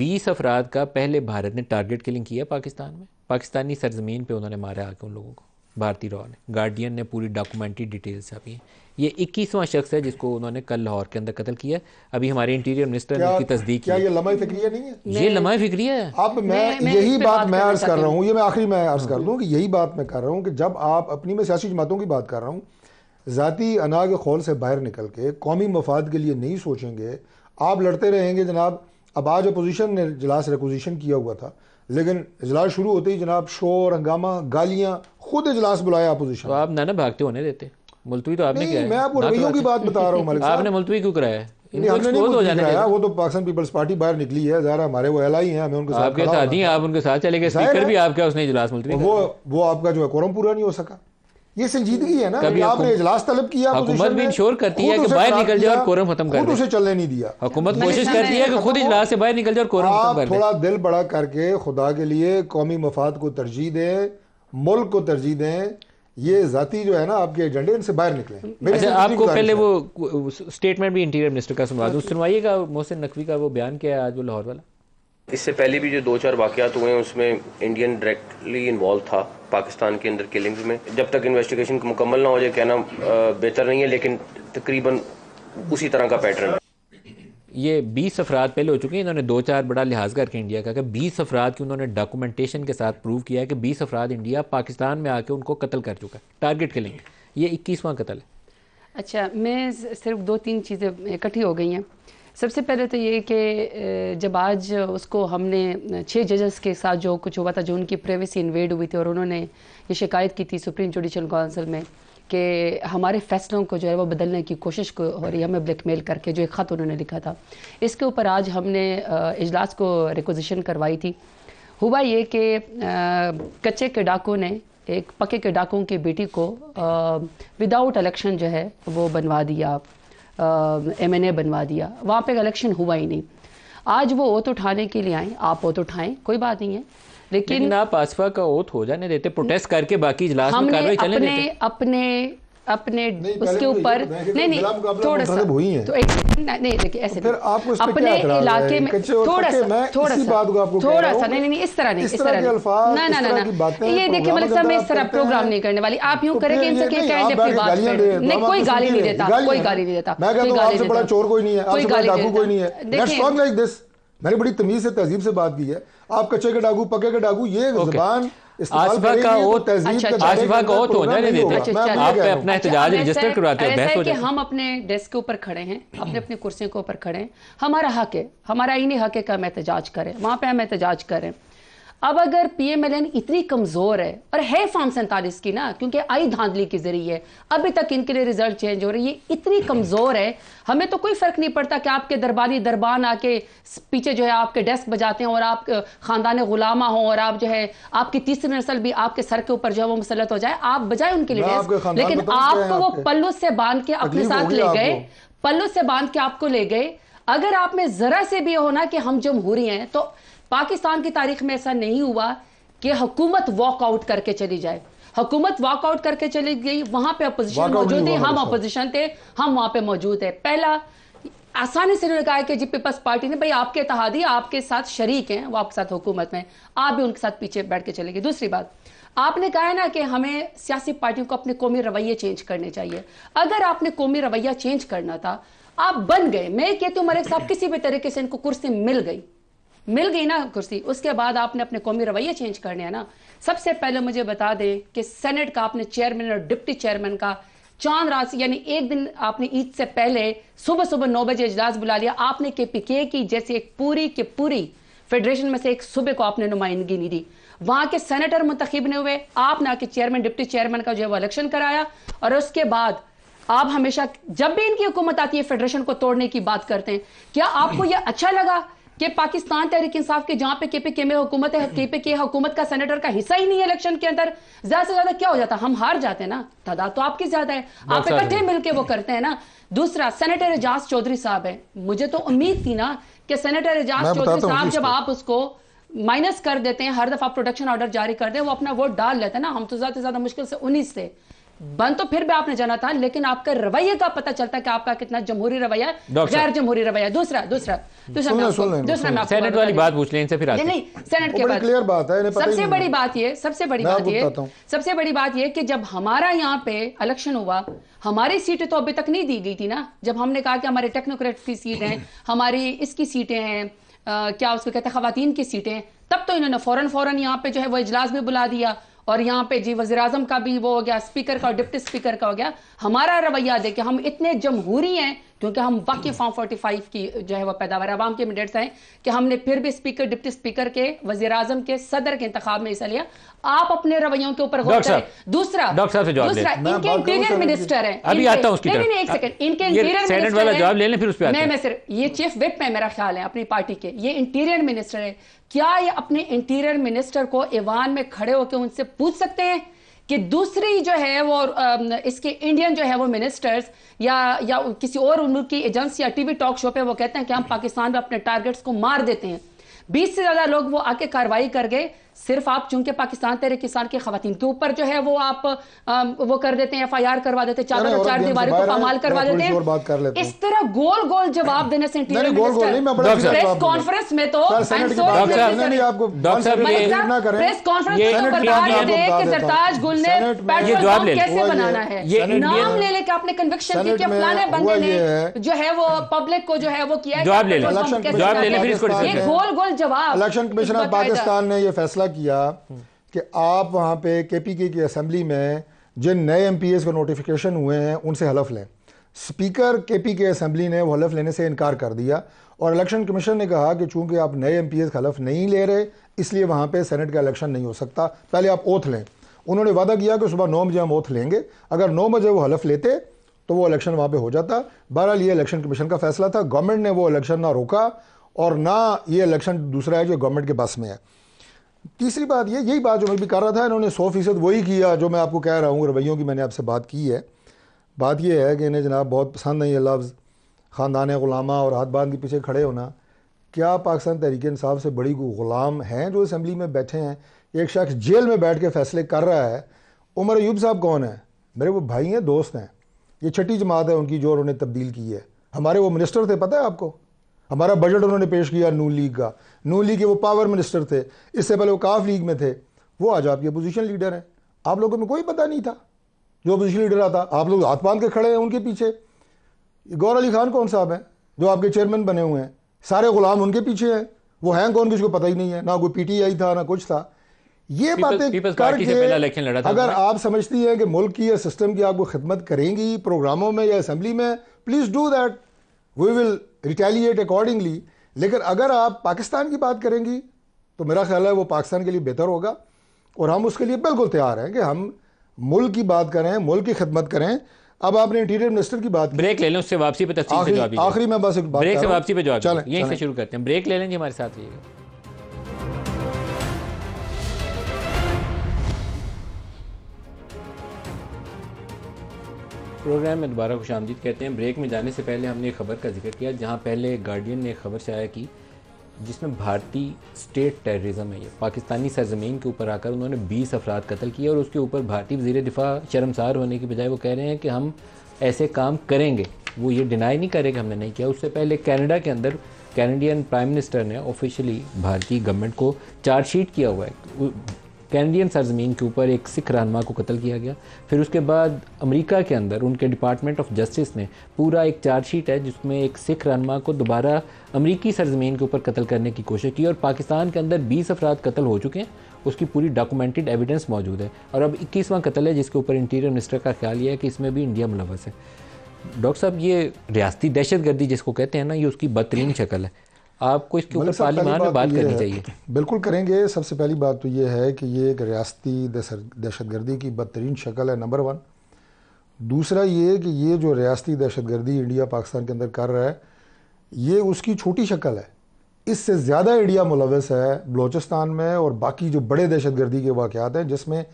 बीस अफराद का पहले भारत ने टारगेट किलिंग किया पाकिस्तान में पाकिस्तानी सरजमीन पे उन्होंने मारा आके उन लोगों को भारतीय रॉ ने गार्डियन ने पूरी डॉक्यूमेंट्री डिटेल्स छापी है ये इक्कीसवां शख्स है जिसको उन्होंने कल लाहौर के अंदर कत्ल किया अभी हमारे इंटीरियर मिनिस्टर ने इसकी तस्दीक क्या ये लम्हा फिक्रिया नहीं है ये लम्हा फिक्रिया है अब मैं, मैं यही बात मैं अर्ज कर रहा हूँ ये मैं आखिरी मैं अर्ज कर दूँ कि यही बात मैं कर रहा हूँ कि जब आप अपनी मैं सियासी जमातों की बात कर रहा हूँ ज़ाती अना के कौल से बाहर निकल के कौमी मफाद के लिए नहीं सोचेंगे आप लड़ते रहेंगे जनाब अब आज अपोजिशन ने इजलास रिकोजिशन किया हुआ था लेकिन इजलास शुरू होते ही जनाब शोर हंगामा गालियाँ खुद इजलास बुलाया अपोजिशन तो आप ना ना भागते होने देते मुलतवी तो आपने किया मैं आपको तो रवैयों की बात बता रहा हूँ आपने मुलतवी क्यों कराया वो तो पाकिस्तान पीपल्स पार्टी बाहर निकली है ज़रा हमारे वो एल आई हैं हमें उनके साथ आप उनके साथ चले गए भी आपका उसने इजलास मुलतवी वो वो आपका जो है कोरम पूरा नहीं हो सका ये संजीदगी है ना कभी आपने इजलास तलब किया हुकूमत भी इंश्योर करती है कि बाहर निकल जाए और कोरम खत्म कर दे उसे चलने नहीं दिया हुकूमत कोशिश करती है कि खुद इजलास से बाहर निकल जाए और कोरम खत्म कर दे थोड़ा दिल बड़ा करके खुदा के लिए कौमी मफाद को तरजीह दें मुल्क को तरजीह दें ये जाति जो है ना आपके एजेंडे इनसे बाहर निकले अच्छा आपको पहले वो स्टेटमेंट भी इंटीरियर मिनिस्टर का सुनवा दूँ सुनवाइएगा मोहसिन नकवी का वो बयान क्या है आज वो लाहौर वाला इससे पहले भी जो दो चार वाक़ात हुए हैं उसमें इंडियन डायरेक्टली इन्वॉल्व था पाकिस्तान के अंदर किलिंग में जब तक इन्वेस्टिगेशन मुकम्मल ना हो जाए कहना बेहतर नहीं है लेकिन तकरीबन उसी तरह का पैटर्न ये 20 अफराद पहले हो चुके हैं इन्होंने दो चार बड़ा लिहाज करके इंडिया का कि 20 अफराद की उन्होंने डॉक्यूमेंटेशन के साथ प्रूव किया है कि 20 अफराद इंडिया पाकिस्तान में आके उनको कत्ल कर चुका है टारगेट किलिंग ये इक्कीसवां कत्ल है अच्छा मैं सिर्फ दो तीन चीज़ें इकट्ठी हो गई हैं सबसे पहले तो ये कि जब आज उसको हमने छः जजेस के साथ जो कुछ हुआ था जो उनकी प्राइवेसी इन्वेड हुई थी और उन्होंने ये शिकायत की थी सुप्रीम जुडिशल काउंसिल में कि हमारे फैसलों को जो है वो बदलने की कोशिश को हो रही है हमें ब्लैकमेल करके जो एक ख़त उन्होंने लिखा था इसके ऊपर आज हमने इजलास को रिकोजिशन करवाई थी हुआ ये कि कच्चे के डाकों ने एक पक्के के डाकों की बेटी को विदाउट इलेक्शन जो है वो बनवा दिया एम एन ए बनवा दिया वहाँ पर इलेक्शन हुआ ही नहीं आज वो ओत उठाने के लिए आए आप ओत उठाएं कोई बात नहीं है लेकिन, लेकिन आप आसफा का ओत हो जाने देते प्रोटेस्ट करके बाकी इजलास में अपने, अपने अपने उसके तो ऊपर नहीं नहीं थोड़ा सा तो एक नहीं देखिए ऐसे तो अपने इलाके में थोड़ा सा थोड़ा सा थोड़ा सा नहीं नहीं इस तरह नहीं इस तरह ना ना ना ना ये देखिए मतलब साहब मैं इस तरह प्रोग्राम नहीं करने वाली आप यूँ तो करेंगे इनसे क्या कहें अपनी बात नहीं कोई गाली नहीं देता कोई गाली नहीं देता कोई गाली बड़ा चोर कोई नहीं है कोई गाली कोई नहीं है देखिए मैंने बड़ी तमीज से तहजीब से बात की है आप कच्चे के डागू पके के डागू ये okay. जबान आसिफा का हम अपने डेस्क के ऊपर खड़े हैं अपने अपने कुर्सियों के ऊपर खड़े हैं हमारा हक है हमारा इन्हीं हक है का हम एहतजाज करें वहाँ पे हम एहतजाज करें अब अगर पीएमएलएन इतनी कमजोर है और है फॉर्म सैंतालीस की ना क्योंकि आई धांधली के जरिए अभी तक इनके लिए रिजल्ट चेंज हो रही है इतनी कमजोर है हमें तो कोई फर्क नहीं पड़ता कि आपके दरबारी दरबान आके पीछे जो है आपके डेस्क बजाते हैं और आप खानदान गुलामा हो और आप जो है आपकी तीसरी नस्ल भी आपके सर के ऊपर जो है वो मुसलत हो जाए आप बजाए उनके लिए डेस्क लेकिन आपको तो वो पल्लू से बांध के अपने साथ ले गए पल्लू से बांध के आपको ले गए अगर आप में जरा से भी होना कि हम जमहूरी हैं तो पाकिस्तान की तारीख में ऐसा नहीं हुआ कि हुकूमत वॉकआउट करके चली जाए हुकूमत वॉकआउट करके चली गई वहां पे अपोजिशन मौजूद थी हम अपोजिशन थे हम वहां पे मौजूद है पहला आसानी से उन्होंने कहा कि जी पीपल्स पार्टी ने भाई आपके इतिहादी आपके साथ शरीक हैं वो आपके साथ हुकूमत में आप भी उनके साथ पीछे बैठ के चले गए दूसरी बात आपने कहा है ना कि हमें सियासी पार्टियों को अपने कौमी रवैये चेंज करने चाहिए अगर आपने कौमी रवैया चेंज करना था आप बन गए मैं कहती हूँ मलिक साहब किसी भी तरीके से इनको कुर्सी मिल गई मिल गई ना कुर्सी उसके बाद आपने अपने कौमी रवैया चेंज करने हैं ना सबसे पहले मुझे बता दें कि सेनेट का आपने चेयरमैन और डिप्टी चेयरमैन का चांद रात यानी एक दिन आपने ईद से पहले सुबह सुबह नौ बजे इजलास बुला लिया आपने के पी के की जैसी एक पूरी के पूरी फेडरेशन में से एक सुबह को आपने नुमाइंदगी नहीं दी वहां के सेनेटर मुंतखब नहीं हुए आपने आके चेयरमैन डिप्टी चेयरमैन का जो है वो इलेक्शन कराया और उसके बाद आप हमेशा जब भी इनकी हुकूमत आती है फेडरेशन को तोड़ने की बात करते हैं क्या आपको यह अच्छा लगा कि पाकिस्तान तहरीक इंसाफ के जहां पे के पी के में हुकूमत है के पी के हुकूमत का सेनेटर का हिस्सा ही नहीं है इलेक्शन के अंदर ज्यादा से ज्यादा क्या हो जाता हम हार जाते हैं ना तादाद तो आपकी ज्यादा है आप इकट्ठे मिलकर वो करते हैं ना दूसरा सेनेटर एजाज चौधरी साहब है मुझे तो उम्मीद थी ना कि सेनेटर एजाज चौधरी साहब जब आप उसको माइनस कर देते हैं हर दफा प्रोडक्शन ऑर्डर जारी कर दे वो अपना वोट डाल लेते हैं ना हम तो ज्यादा से ज्यादा मुश्किल से उन्नीस से बंद तो फिर भी आपने जाना था लेकिन आपका रवैये का पता चलता है कि आपका कितना जमहूरी रवैया गैर जमहूरी रवैया दूसरा दूसरा दूसरा दूसरा सबसे बड़ी बात यह सबसे बड़ी बात यह सबसे बड़ी बात यह कि जब हमारा यहाँ पे इलेक्शन हुआ हमारी सीटें तो अभी तक नहीं दी गई थी ना जब हमने कहा कि हमारे टेक्नोक्रेट की सीट है हमारी इसकी सीटें हैं क्या उसको कहते हैं खातन की सीटें तब तो इन्होंने फौरन फौरन यहाँ पे जो है वो इजलास भी बुला दिया और यहाँ पे जी वजी का भी वो हो गया स्पीकर का डिप्टी स्पीकर का हो गया हमारा रवैया देखे हम इतने जमहूरी हैं क्योंकि हम वाकई फॉर्म 45 की जो है वह पैदावार आवाम के मिनट्स हैं कि हमने फिर भी स्पीकर डिप्टी स्पीकर के वजीर आजम के सदर के इंतजाम में हिस्सा लिया आप अपने रवैयों के ऊपर दूसरा डॉक्टर दूसरा इनके इंटीरियर मिनिस्टर हैं अभी आता हूं उसकी नहीं एक सेकंड इनके इंटीरियर मिनिस्टर वाला जवाब ले लें फिर उस मैं मैं ये चीफ विप है मेरा ख्याल है अपनी पार्टी के ये इंटीरियर मिनिस्टर है क्या ये अपने इंटीरियर मिनिस्टर को ईवान में खड़े होकर उनसे पूछ सकते हैं कि दूसरी जो है वो इसके इंडियन जो है वो मिनिस्टर्स या या किसी और उम्र की एजेंसी या टीवी टॉक शो पे वो कहते हैं कि हम पाकिस्तान में अपने टारगेट्स को मार देते हैं बीस से ज्यादा लोग वो आके कार्रवाई कर गए सिर्फ आप चूंकि पाकिस्तान तेरे किसान के खातन के तो ऊपर जो है वो आप आ, वो कर देते हैं एफ आई आर करवा देते हैं चार चार दीवारों को पामाल करवा देते हैं कर इस तरह गोल गोल जवाब देने से तो प्रेस कॉन्फ्रेंस में तो प्रेस कॉन्फ्रेंस गुल ने जवाब कैसे बनाना है नाम ले लेके आपने कन्विक्शन दी फलाने बंदे ने जो है वो पब्लिक को जो है वो किया गोल गोल जवाब इलेक्शन तो कमिश्नर पाकिस्तान ने यह फैसला फैसला किया कि आप वहाँ पे के पी के की असम्बली में जिन नए एम पी एस को नोटिफिकेशन हुए हैं उनसे हलफ लें स्पीकर के पी के असम्बली ने वो हलफ लेने से इनकार कर दिया और इलेक्शन कमीशन ने कहा कि चूंकि आप नए एम पी एस हलफ नहीं ले रहे इसलिए वहाँ पर सेनेट का इलेक्शन नहीं हो सकता पहले आप ओथ लें उन्होंने वादा किया कि सुबह नौ बजे हम ओथ लेंगे अगर नौ बजे वो हलफ लेते तो वो इलेक्शन वहाँ पर हो जाता बहरहाल ये इलेक्शन कमीशन का फैसला था गवर्नमेंट ने वो इलेक्शन ना रोका और ना ये इलेक्शन दूसरा है जो गवर्नमेंट के पास में है तीसरी बात ये यही बात जो मैं भी कर रहा था इन्होंने सौ फीसद वही किया जो मैं आपको कह रहा हूँ रवैयों की मैंने आपसे बात की है बात यह है कि इन्हें जनाब बहुत पसंद है ये लफ्ज़ ख़ानदान ग़ुलामा और हाथ बांध के पीछे खड़े होना क्या पाकिस्तान तहरीक इंसाफ से बड़ी कोई ग़ुलाम हैं जो असम्बली में बैठे हैं एक शख्स जेल में बैठ के फैसले कर रहा है उमर अयूब साहब कौन है मेरे वो भाई हैं दोस्त हैं ये छठी जमात है उनकी जो उन्होंने तब्दील की है हमारे वो मिनिस्टर थे पता है आपको हमारा बजट उन्होंने पेश किया नू लीग का नू लीग के वो पावर मिनिस्टर थे इससे पहले वो काफ लीग में थे वो आज आपके अपोजिशन लीडर हैं आप लोगों में कोई पता नहीं था जो अपोजिशन लीडर आता आप लोग हाथ बांध के खड़े हैं उनके पीछे गौर अली खान कौन साहब हैं जो आपके चेयरमैन बने हुए हैं सारे गुलाम उनके पीछे हैं वो हैं कौन किसी को पता ही नहीं है ना कोई पीटीआई था ना कुछ था ये बातें करके अगर आप समझती हैं कि मुल्क की या सिस्टम की आपको खिदमत करेंगी प्रोग्रामों में या असम्बली में please do that we will retaliate accordingly लेकिन अगर आप पाकिस्तान की बात करेंगी तो मेरा ख्याल है वो पाकिस्तान के लिए बेहतर होगा और हम उसके लिए बिल्कुल तैयार हैं कि हम मुल्क की बात करें मुल्क की खदमत करें अब आपने इंटीरियर मिनिस्टर की बात ब्रेक ले लें उससे वापसी पे तफसील से में आखिरी एक बात ब्रेक से वापसी पे जवाब यहीं से शुरू करते हैं ब्रेक ले लेंगे हमारे साथ रहिएगा प्रोग्राम में दोबारा खुश आमदीद कहते हैं ब्रेक में जाने से पहले हमने एक खबर का जिक्र किया जहाँ पहले गार्डियन ने खबर शाया की जिसमें भारतीय स्टेट टेररिज्म है ये पाकिस्तानी सरजमीन के ऊपर आकर उन्होंने 20 अफराद कत्ल किए और उसके ऊपर भारतीय वजीर दिफा शर्मसार होने की बजाय वो कह रहे हैं कि हम ऐसे काम करेंगे वो ये डिनाई नहीं करे कि हमने नहीं किया उससे पहले कैनेडा के अंदर कैनेडियन प्राइम मिनिस्टर ने ऑफिशियली भारतीय गवर्नमेंट को चार्जशीट किया हुआ है कैनेडियन सरजमीन के ऊपर एक सिख रहनमा को कत्ल किया गया फिर उसके बाद अमेरिका के अंदर उनके डिपार्टमेंट ऑफ जस्टिस ने पूरा एक चार्जशीट है जिसमें एक सिख रहनमा को दोबारा अमरीकी सरजमीन के ऊपर कत्ल करने की कोशिश की और पाकिस्तान के अंदर बीस अफराद कत्ल हो चुके हैं उसकी पूरी डॉक्यूमेंटेड एविडेंस मौजूद है और अब इक्कीसवां कत्ल है जिसके ऊपर इंटीरियर मिनिस्टर का ख्याल यह है कि इसमें भी इंडिया मुलवस है डॉक्टर साहब ये रियाती दहशत जिसको कहते हैं ना ये उसकी बदतरीन शक्ल है आपको इसके ऊपर मतलब पार्लियामान में बात तो करनी चाहिए बिल्कुल करेंगे सबसे पहली बात तो ये है कि ये एक रियासती दहशत गर्दी की बदतरीन शक्ल है नंबर वन दूसरा ये कि ये जो रियासती दहशत गर्दी इंडिया पाकिस्तान के अंदर कर रहा है ये उसकी छोटी शक्ल है इससे ज़्यादा इंडिया मुलवस है बलोचिस्तान में और बाकी जो बड़े दहशत गर्दी के वाक़ हैं जिसमें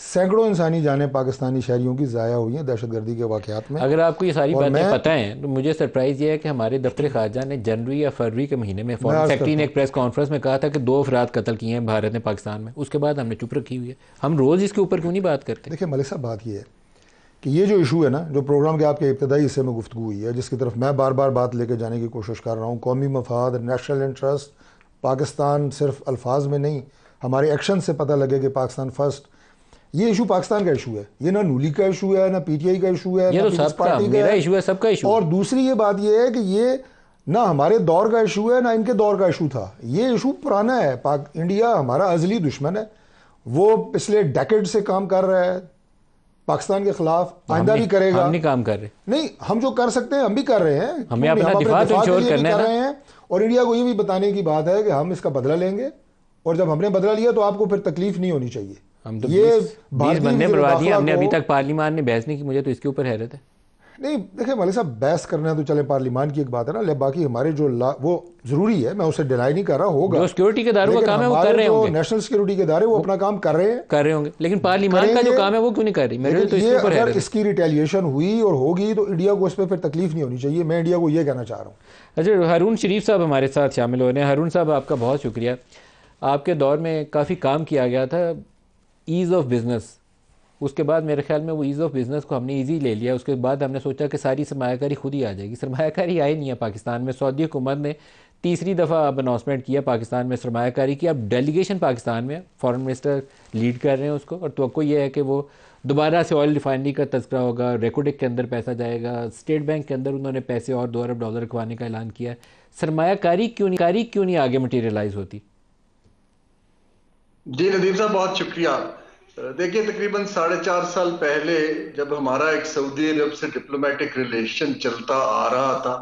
सैकड़ों इंसानी जाने पाकिस्तानी शहरीों की ज़ाया हुई हैं दहशत गर्दी के वाक़ात में अगर आपको ये सारी बातें पता हैं तो मुझे सरप्राइज़ ये है कि हमारे दफ्तर खारजा ने जनवरी या फरवरी के महीने में फॉरन सेक्रेटरी ने एक प्रेस कॉन्फ्रेंस में कहा था कि दो अफराद कत्ल किए हैं भारत ने पाकिस्तान में उसके बाद हमने चुप रखी हुई है हम रोज़ इसके ऊपर क्यों नहीं बात करते देखिए मलिक साहब बात यह है कि ये जो इशू है ना जो प्रोग्राम के आपके इब्तदाई हिस्से में गुफ्तु हुई है जिसकी तरफ मैं बार बार बात लेकर जाने की कोशिश कर रहा हूँ कौमी मफाद नेशनल इंटरेस्ट पाकिस्तान सिर्फ अल्फाज में नहीं हमारे एक्शन से पता लगे कि पाकिस्तान फर्स्ट ये इशू पाकिस्तान का इशू है ये ना नूली का इशू है ना पीटीआई का इशू है ये ना तो सब का इशू है सबका इशू और दूसरी ये बात ये है कि ये ना हमारे दौर का इशू है ना इनके दौर का इशू था ये इशू पुराना है पाक इंडिया हमारा अजली दुश्मन है वो पिछले डेकेड से काम कर रहा है पाकिस्तान के खिलाफ तो आइंदा भी करेगा हम नहीं काम कर रहे नहीं हम जो कर सकते हैं हम भी कर रहे हैं हमें अपना दिफा कर रहे हैं और इंडिया को ये भी बताने की बात है कि हम इसका बदला लेंगे और जब हमने बदला लिया तो आपको फिर तकलीफ नहीं होनी चाहिए हम तो ये बीस हमने अभी तक ने बहस नहीं की मुझे तो इसके ऊपर हैरत है नहीं देखिए मालिक साहब बहस करना है तो चले पार्लियामान की एक बात है ना बाकी हमारे जो ला वो जरूरी है मैं उसे डिनाई नहीं कर रहा होगा जो सिक्योरिटी के दारों का काम है वो कर रहे होंगे नेशनल सिक्योरिटी के वो अपना काम कर रहे हैं कर रहे होंगे लेकिन का जो काम है वो क्यों नहीं कर रही मेरे तो इसके ऊपर है इसकी रिटेलिएशन हुई और होगी तो इंडिया को उस पर फिर तकलीफ नहीं होनी चाहिए मैं इंडिया को ये कहना चाह रहा हूँ अच्छा हारून शरीफ साहब हमारे साथ शामिल हो रहे हैं हारून साहब आपका बहुत शुक्रिया आपके दौर में काफ़ी काम किया गया था ईज़ ऑफ बिज़नेस उसके बाद मेरे ख्याल में वो ईज़ ऑफ बिज़नेस को हमने ईजी ले लिया उसके बाद हमने सोचा कि सारी सरमाकारी खुद ही आ जाएगी सरमाकारी आई नहीं है पाकिस्तान में सऊदी हुकूमत ने तीसरी दफ़ा अब अनाउंसमेंट किया पाकिस्तान में सरमाकारी की अब डेलीगेशन पाकिस्तान में फॉरेन मिनिस्टर लीड कर रहे हैं उसको और तो यह है कि वो दोबारा से ऑयल रिफाइनरी का तस्करा होगा रेकोडिक के अंदर पैसा जाएगा स्टेट बैंक के अंदर उन्होंने पैसे और दो अरब डॉलर रखवाने का ऐलान किया सरमाकारी क्यों नहीं कारी क्यों नहीं आगे मटेरियलाइज़ होती जी नदीम साहब बहुत शुक्रिया देखिए तकरीबन साढ़े चार साल पहले जब हमारा एक सऊदी अरब से डिप्लोमेटिक रिलेशन चलता आ रहा था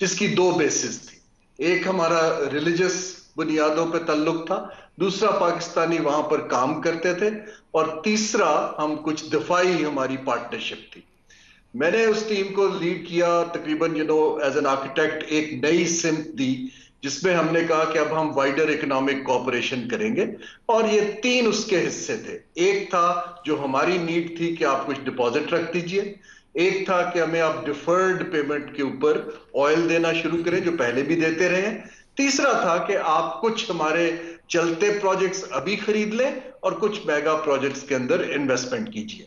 जिसकी दो बेसिस थी एक हमारा रिलीजियस बुनियादों पर तल्लुक था दूसरा पाकिस्तानी वहां पर काम करते थे और तीसरा हम कुछ दफाई हमारी पार्टनरशिप थी मैंने उस टीम को लीड किया तकरीबन you know as an architect एक नई सिम दी जिसमें हमने कहा कि अब हम वाइडर इकोनॉमिक कॉपरेशन करेंगे और ये तीन उसके हिस्से थे एक था जो हमारी नीड थी कि आप कुछ डिपॉजिट रख दीजिए एक था कि हमें आप डिफर्ड पेमेंट के ऊपर ऑयल देना शुरू करें जो पहले भी देते रहे तीसरा था कि आप कुछ हमारे चलते प्रोजेक्ट्स अभी खरीद लें और कुछ मेगा प्रोजेक्ट्स के अंदर इन्वेस्टमेंट कीजिए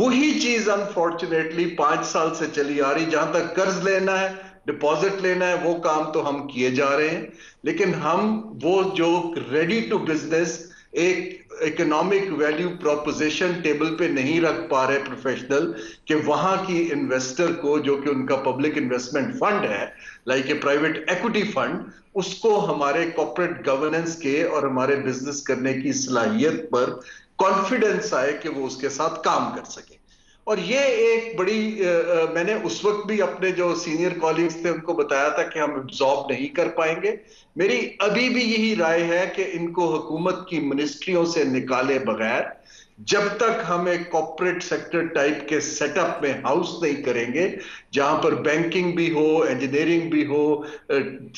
वही चीज अनफॉर्चुनेटली पांच साल से चली आ रही जहां तक कर्ज लेना है डिपॉजिट लेना है वो काम तो हम किए जा रहे हैं लेकिन हम वो जो रेडी टू बिजनेस एक इकोनॉमिक वैल्यू प्रोपोजिशन टेबल पे नहीं रख पा रहे प्रोफेशनल कि वहां की इन्वेस्टर को जो कि उनका पब्लिक इन्वेस्टमेंट फंड है like a private equity fund उसको हमारे कॉर्पोरेट गवर्नेंस के और हमारे बिजनेस करने की सलाहियत पर कॉन्फिडेंस आए कि वो उसके साथ काम कर सके और ये एक बड़ी आ, मैंने उस वक्त भी अपने जो सीनियर कॉलीग्स थे उनको बताया था कि हम एब्जॉर्ब नहीं कर पाएंगे मेरी अभी भी यही राय है कि इनको हुकूमत की मिनिस्ट्रियों से निकाले बगैर जब तक हम एक कॉपोरेट सेक्टर टाइप के सेटअप में हाउस नहीं करेंगे जहां पर बैंकिंग भी हो इंजीनियरिंग भी हो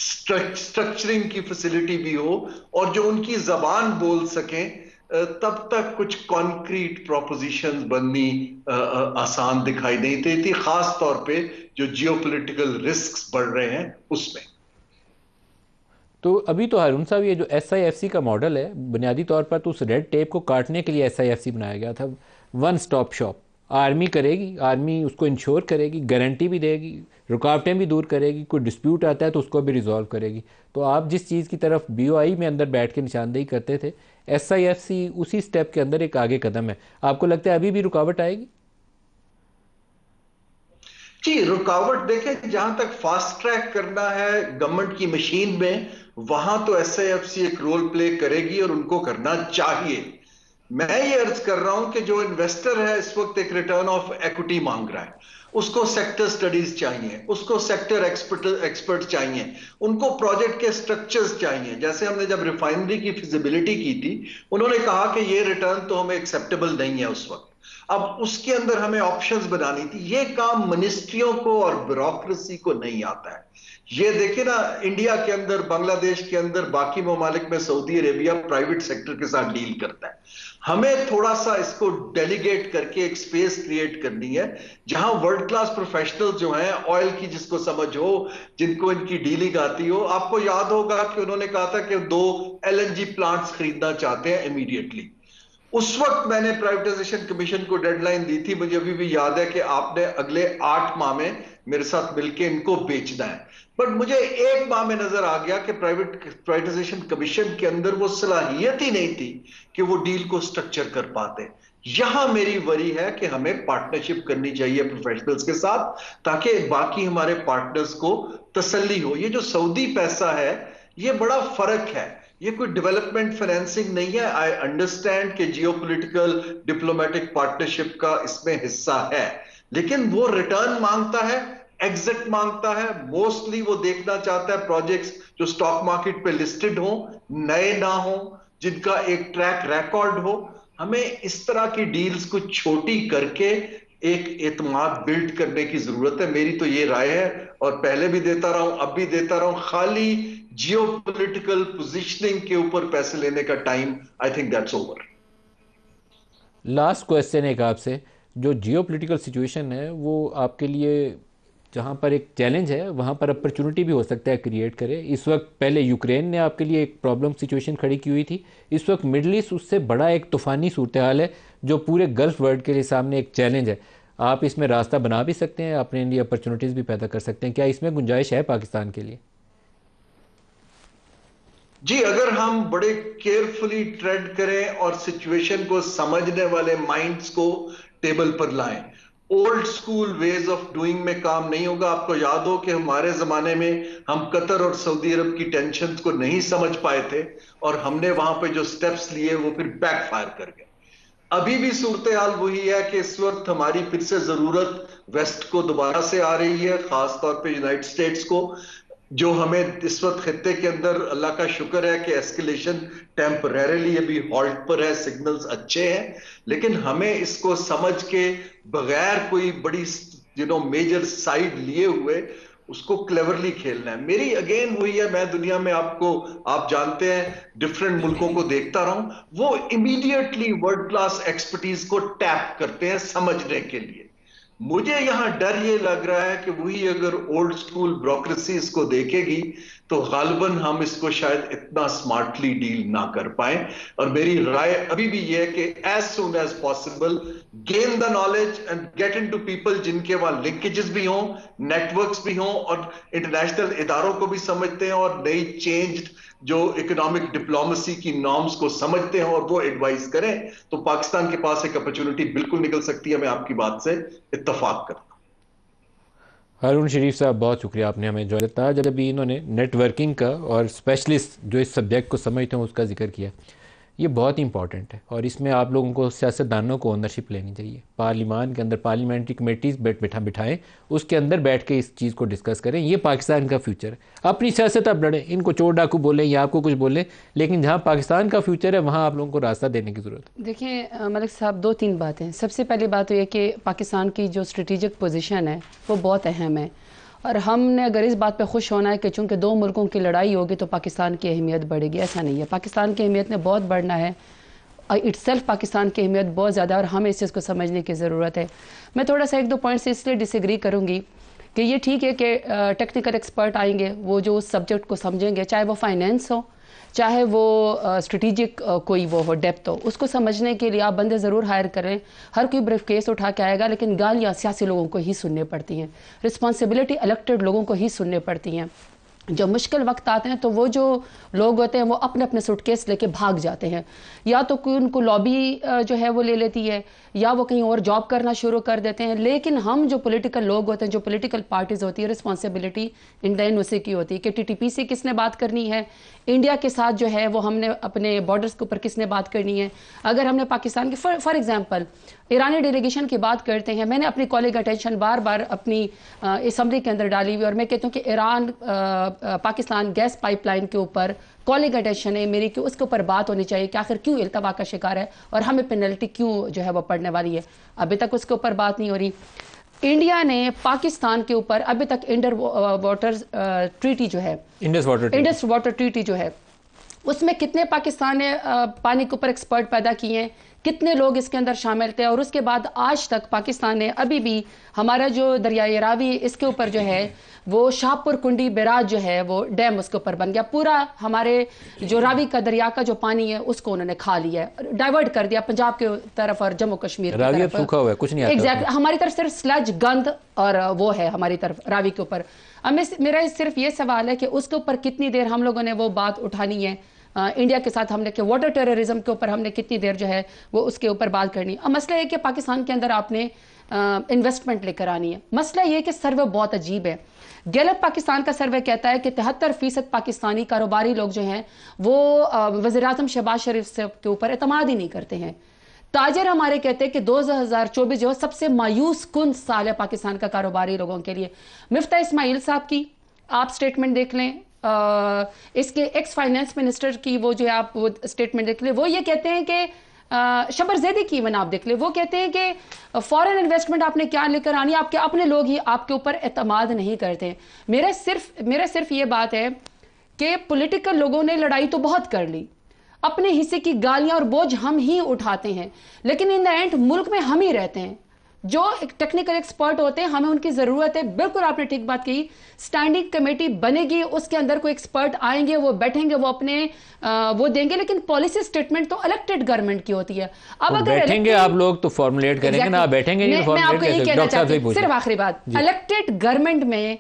स्ट्रक्चरिंग की फैसिलिटी भी हो और जो उनकी जबान बोल सकें तब तक कुछ कॉन्क्रीट प्रोपोजिशन बननी आसान दिखाई नहीं देती खास तौर पे जो जियोपॉलिटिकल रिस्क बढ़ रहे हैं उसमें तो अभी तो हारून साहब ये जो एस का मॉडल है बुनियादी तौर पर तो उस रेड टेप को काटने के लिए एस बनाया गया था वन स्टॉप शॉप आर्मी करेगी आर्मी उसको इंश्योर करेगी गारंटी भी देगी रुकावटें भी दूर करेगी कोई डिस्प्यूट आता है तो उसको भी रिजॉल्व करेगी तो आप जिस चीज़ की तरफ बी में अंदर बैठ के निशानदेही करते थे एस उसी स्टेप के अंदर एक आगे कदम है आपको लगता है अभी भी रुकावट आएगी जी रुकावट देखें जहां तक फास्ट ट्रैक करना है गवर्नमेंट की मशीन में वहां तो एस एक रोल प्ले करेगी और उनको करना चाहिए मैं ये अर्ज कर रहा हूं कि जो इन्वेस्टर है इस वक्त एक रिटर्न ऑफ एक्विटी मांग रहा है उसको सेक्टर स्टडीज चाहिए उसको सेक्टर एक्सपर्ट एक्सपर्ट चाहिए उनको प्रोजेक्ट के स्ट्रक्चर्स चाहिए जैसे हमने जब रिफाइनरी की फिजिबिलिटी की थी उन्होंने कहा कि ये रिटर्न तो हमें एक्सेप्टेबल नहीं है उस वक्त अब उसके अंदर हमें ऑप्शंस बनानी थी ये काम मिनिस्ट्रियों को और ब्यूरोक्रेसी को नहीं आता है ये देखिए ना इंडिया के अंदर बांग्लादेश के अंदर बाकी ममालिक में सऊदी अरेबिया प्राइवेट सेक्टर के साथ डील करता है हमें थोड़ा सा इसको डेलीगेट करके एक स्पेस क्रिएट करनी है जहां वर्ल्ड क्लास प्रोफेशनल जो हैं ऑयल की जिसको समझ हो जिनको इनकी डीलिंग आती हो आपको याद होगा कि उन्होंने कहा था कि दो एलएनजी प्लांट्स खरीदना चाहते हैं इमीडिएटली उस वक्त मैंने प्राइवेटाइजेशन कमीशन को डेडलाइन दी थी मुझे अभी भी याद है कि आपने अगले आठ माह में मेरे साथ मिलकर इनको बेचना है बट मुझे एक माह में नजर आ गया कि प्राइवेट प्राइवेटाइजेशन कमीशन के अंदर वो सलाहियत ही नहीं थी कि वो डील को स्ट्रक्चर कर पाते यहां मेरी वरी है कि हमें पार्टनरशिप करनी चाहिए प्रोफेशनल्स के साथ ताकि बाकी हमारे पार्टनर्स को तसल्ली हो ये जो सऊदी पैसा है ये बड़ा फर्क है ये कोई डेवलपमेंट फाइनेंसिंग नहीं है आई अंडरस्टैंड कि पोलिटिकल डिप्लोमेटिक पार्टनरशिप का इसमें हिस्सा है लेकिन वो रिटर्न मांगता है एग्जिट मांगता है मोस्टली वो देखना चाहता है प्रोजेक्ट्स जो स्टॉक मार्केट पे लिस्टेड हो नए ना हो जिनका एक ट्रैक रिकॉर्ड हो हमें इस तरह की डील्स को छोटी करके एक एतमाद बिल्ड करने की जरूरत है मेरी तो ये राय है और पहले भी देता रहा हूं अब भी देता रहा हूं खाली जियोपॉलिटिकल पोजीशनिंग के ऊपर पैसे लेने का time I think that's over last question एक आपसे जो पोलिटिकल सिचुएशन है वो आपके लिए जहाँ पर एक चैलेंज है वहाँ पर अपॉर्चुनिटी भी हो सकता है क्रिएट करे इस वक्त पहले यूक्रेन ने आपके लिए एक प्रॉब्लम सिचुएशन खड़ी की हुई थी इस वक्त मिडल ईस्ट उससे बड़ा एक तूफ़ानी सूरत हाल है जो पूरे गल्फ वर्ल्ड के लिए सामने एक चैलेंज है आप इसमें रास्ता बना भी सकते हैं अपने लिए अपॉर्चुनिटीज़ भी पैदा कर सकते हैं क्या इसमें गुंजाइश है पाकिस्तान के लिए जी अगर हम बड़े केयरफुली ट्रेड करें और सिचुएशन को समझने वाले माइंड्स को टेबल पर लाएं old school ways of doing में काम नहीं होगा आपको याद हो कि हमारे जमाने में हम कतर और सऊदी अरब की टेंशन को नहीं समझ पाए थे और हमने वहां पे जो स्टेप्स लिए वो फिर बैकफायर कर गए अभी भी सूरत हाल वही है कि इस वक्त हमारी फिर से जरूरत वेस्ट को दोबारा से आ रही है खासतौर पे यूनाइटेड स्टेट्स को जो हमें इस वक्त खत्े के अंदर अल्लाह का शुक्र है कि एस्केलेशन टेम्परेली अभी हॉल्ट पर है सिग्नल्स अच्छे हैं लेकिन हमें इसको समझ के बगैर कोई बड़ी यू नो मेजर साइड लिए हुए उसको क्लेवरली खेलना है मेरी अगेन वही है मैं दुनिया में आपको आप जानते हैं डिफरेंट मुल्कों को देखता रहा हूं वो इमीडिएटली वर्ल्ड क्लास एक्सपर्टीज को टैप करते हैं समझने के लिए मुझे यहां डर ये लग रहा है कि वही अगर ओल्ड स्कूल ब्रोक्रेसी इसको देखेगी तो गालबन हम इसको शायद इतना स्मार्टली डील ना कर पाए और मेरी राय अभी भी ये है कि as soon as possible gain the knowledge and get in to people जिनके वहां लिंकेजेस भी हों नेटवर्क्स भी हों और इंटरनेशनल इदारों को भी समझते हैं और नई चेंज्ड जो इकोनॉमिक डिप्लोमेसी की नॉर्म्स को समझते हैं और वो एडवाइस करें तो पाकिस्तान के पास एक अपॉर्चुनिटी बिल्कुल निकल सकती है मैं आपकी बात से इतफाक करता हारून शरीफ साहब बहुत शुक्रिया आपने हमें जो जब भी इन्होंने नेटवर्किंग का और स्पेशलिस्ट जो इस सब्जेक्ट को समझते हैं उसका जिक्र किया ये बहुत ही इंपॉर्टेंट है और इसमें आप लोगों को सियासतदानों को ओनरशिप लेनी चाहिए पार्लिमान के अंदर पार्लियामेंट्री कमेटीज़ बैठ बिठा बिठाएं उसके अंदर बैठ के इस चीज़ को डिस्कस करें ये पाकिस्तान का फ्यूचर है अपनी सियासत आप लड़ें इनको चोर डाकू बोलें या आपको कुछ बोलें लेकिन जहाँ पाकिस्तान का फ्यूचर है वहाँ आप लोगों को रास्ता देने की ज़रूरत है देखिए मलिक साहब दो तीन बातें सबसे पहली बात तो यह कि पाकिस्तान की जो स्ट्रेटिजिक पोजिशन है वो बहुत अहम है और हमने अगर इस बात पे खुश होना है कि चूँकि दो मुल्कों की लड़ाई होगी तो पाकिस्तान की अहमियत बढ़ेगी ऐसा नहीं है पाकिस्तान की अहमियत ने बहुत बढ़ना है इट्स सेल्फ पाकिस्तान की अहमियत बहुत ज़्यादा है और हमें इस चीज़ को समझने की ज़रूरत है मैं थोड़ा सा एक दो पॉइंट्स इसलिए डिसग्री करूँगी कि ये ठीक है कि टेक्निकल एक्सपर्ट आएंगे वो जो उस सब्जेक्ट को समझेंगे चाहे वो फाइनेंस हो चाहे वो स्ट्रेटिजिक कोई वो हो डेप्थ हो उसको समझने के लिए आप बंदे ज़रूर हायर करें हर कोई ब्रीफ केस उठा के आएगा लेकिन गालियाँ सियासी लोगों को ही सुनने पड़ती हैं रिस्पॉन्सिबिलिटी इलेक्टेड लोगों को ही सुनने पड़ती हैं जो मुश्किल वक्त आते हैं तो वो जो लोग होते हैं वो अपने अपने सूटकेस लेके भाग जाते हैं या तो कोई उनको लॉबी जो है वो ले लेती है या वो कहीं और जॉब करना शुरू कर देते हैं लेकिन हम जो पॉलिटिकल लोग होते हैं जो पॉलिटिकल पार्टीज़ होती है रिस्पॉन्सिबिलिटी इंडियन उसी की होती है कि टीटीपी से किसने बात करनी है इंडिया के साथ जो है वो हमने अपने बॉर्डर्स के ऊपर किसने बात करनी है अगर हमने पाकिस्तान की फॉर एग्ज़ाम्पल ईरानी डेलीगेशन की बात करते हैं मैंने अपनी कॉलेज अटेंशन बार बार अपनी इसम्बली के अंदर डाली हुई और मैं कहती हूँ कि ईरान पाकिस्तान गैस पाइपलाइन के ऊपर कॉलिंग अटेंशन है मेरी कि उसके ऊपर बात होनी चाहिए कि आखिर क्यों इल्तवा का शिकार है और हमें पेनल्टी क्यों जो है वह पड़ने वाली है अभी तक उसके ऊपर बात नहीं हो रही इंडिया ने पाकिस्तान के ऊपर अभी तक इंडर वाटर ट्रीटी जो है Indus water Indus water treaty जो है उसमें कितने पाकिस्तान ने पानी के ऊपर एक्सपर्ट पैदा किए हैं कितने लोग इसके अंदर शामिल थे और उसके बाद आज तक पाकिस्तान ने अभी भी हमारा जो दरियाई रावी इसके ऊपर जो है वो शाहपुर कुंडी बैराज जो है वो डैम उसके ऊपर बन गया पूरा हमारे जो रावी का दरिया का जो पानी है उसको उन्होंने खा लिया डाइवर्ट कर दिया पंजाब के तरफ और जम्मू कश्मीर रावी तरफ सूखा हुआ है कुछ नहीं एग्जैक्ट हमारी तरफ सिर्फ स्लज गंद और वो है हमारी तरफ रावी के ऊपर अब मेरा सिर्फ ये सवाल है कि उसके ऊपर कितनी देर हम लोगों ने वो बात उठानी है इंडिया के साथ हमने के वाटर टेररिज्म के ऊपर हमने कितनी देर जो है वो उसके ऊपर बात करनी अब मसला ये कि पाकिस्तान के अंदर आपने इन्वेस्टमेंट लेकर आनी है मसला ये कि सर्वे बहुत अजीब है गैलप पाकिस्तान का सर्वे कहता है कि तिहत्तर फीसद पाकिस्तानी कारोबारी लोग जो हैं वो वजी अजम शहबाज शरीफ से के ऊपर अतमाद ही नहीं करते हैं ताजर हमारे कहते हैं कि 2024 जो है सबसे मायूस कन साल है पाकिस्तान का कारोबारी लोगों के लिए मिफ्ता इस्माइल साहब की आप स्टेटमेंट देख लें आ, इसके एक्स फाइनेंस मिनिस्टर की वो जो है आप वो स्टेटमेंट देख ले वो ये कहते हैं कि शबर जैदी की मैंने आप देख ले वो कहते हैं कि फॉरेन इन्वेस्टमेंट आपने क्या लेकर आनी आपके अपने लोग ही आपके ऊपर एतमाद नहीं करते मेरा सिर्फ मेरा सिर्फ ये बात है कि पॉलिटिकल लोगों ने लड़ाई तो बहुत कर ली अपने हिस्से की गालियां और बोझ हम ही उठाते हैं लेकिन इन द एंड मुल्क में हम ही रहते हैं जो टेक्निकल एक्सपर्ट होते हैं हमें उनकी ज़रूरत है बिल्कुल आपने ठीक बात की स्टैंडिंग कमेटी बनेगी उसके अंदर कोई एक्सपर्ट आएंगे वो बैठेंगे वो अपने आ, वो देंगे लेकिन पॉलिसी स्टेटमेंट तो इलेक्टेड गवर्नमेंट की होती है अब तो अगर बैठेंगे आप लोग तो फॉर्मुलेट करेंगे ना बैठेंगे तो मैं, मैं आपको यही कहना चाहती हूँ सिर्फ आखिरी बात इलेक्टेड गवर्नमेंट में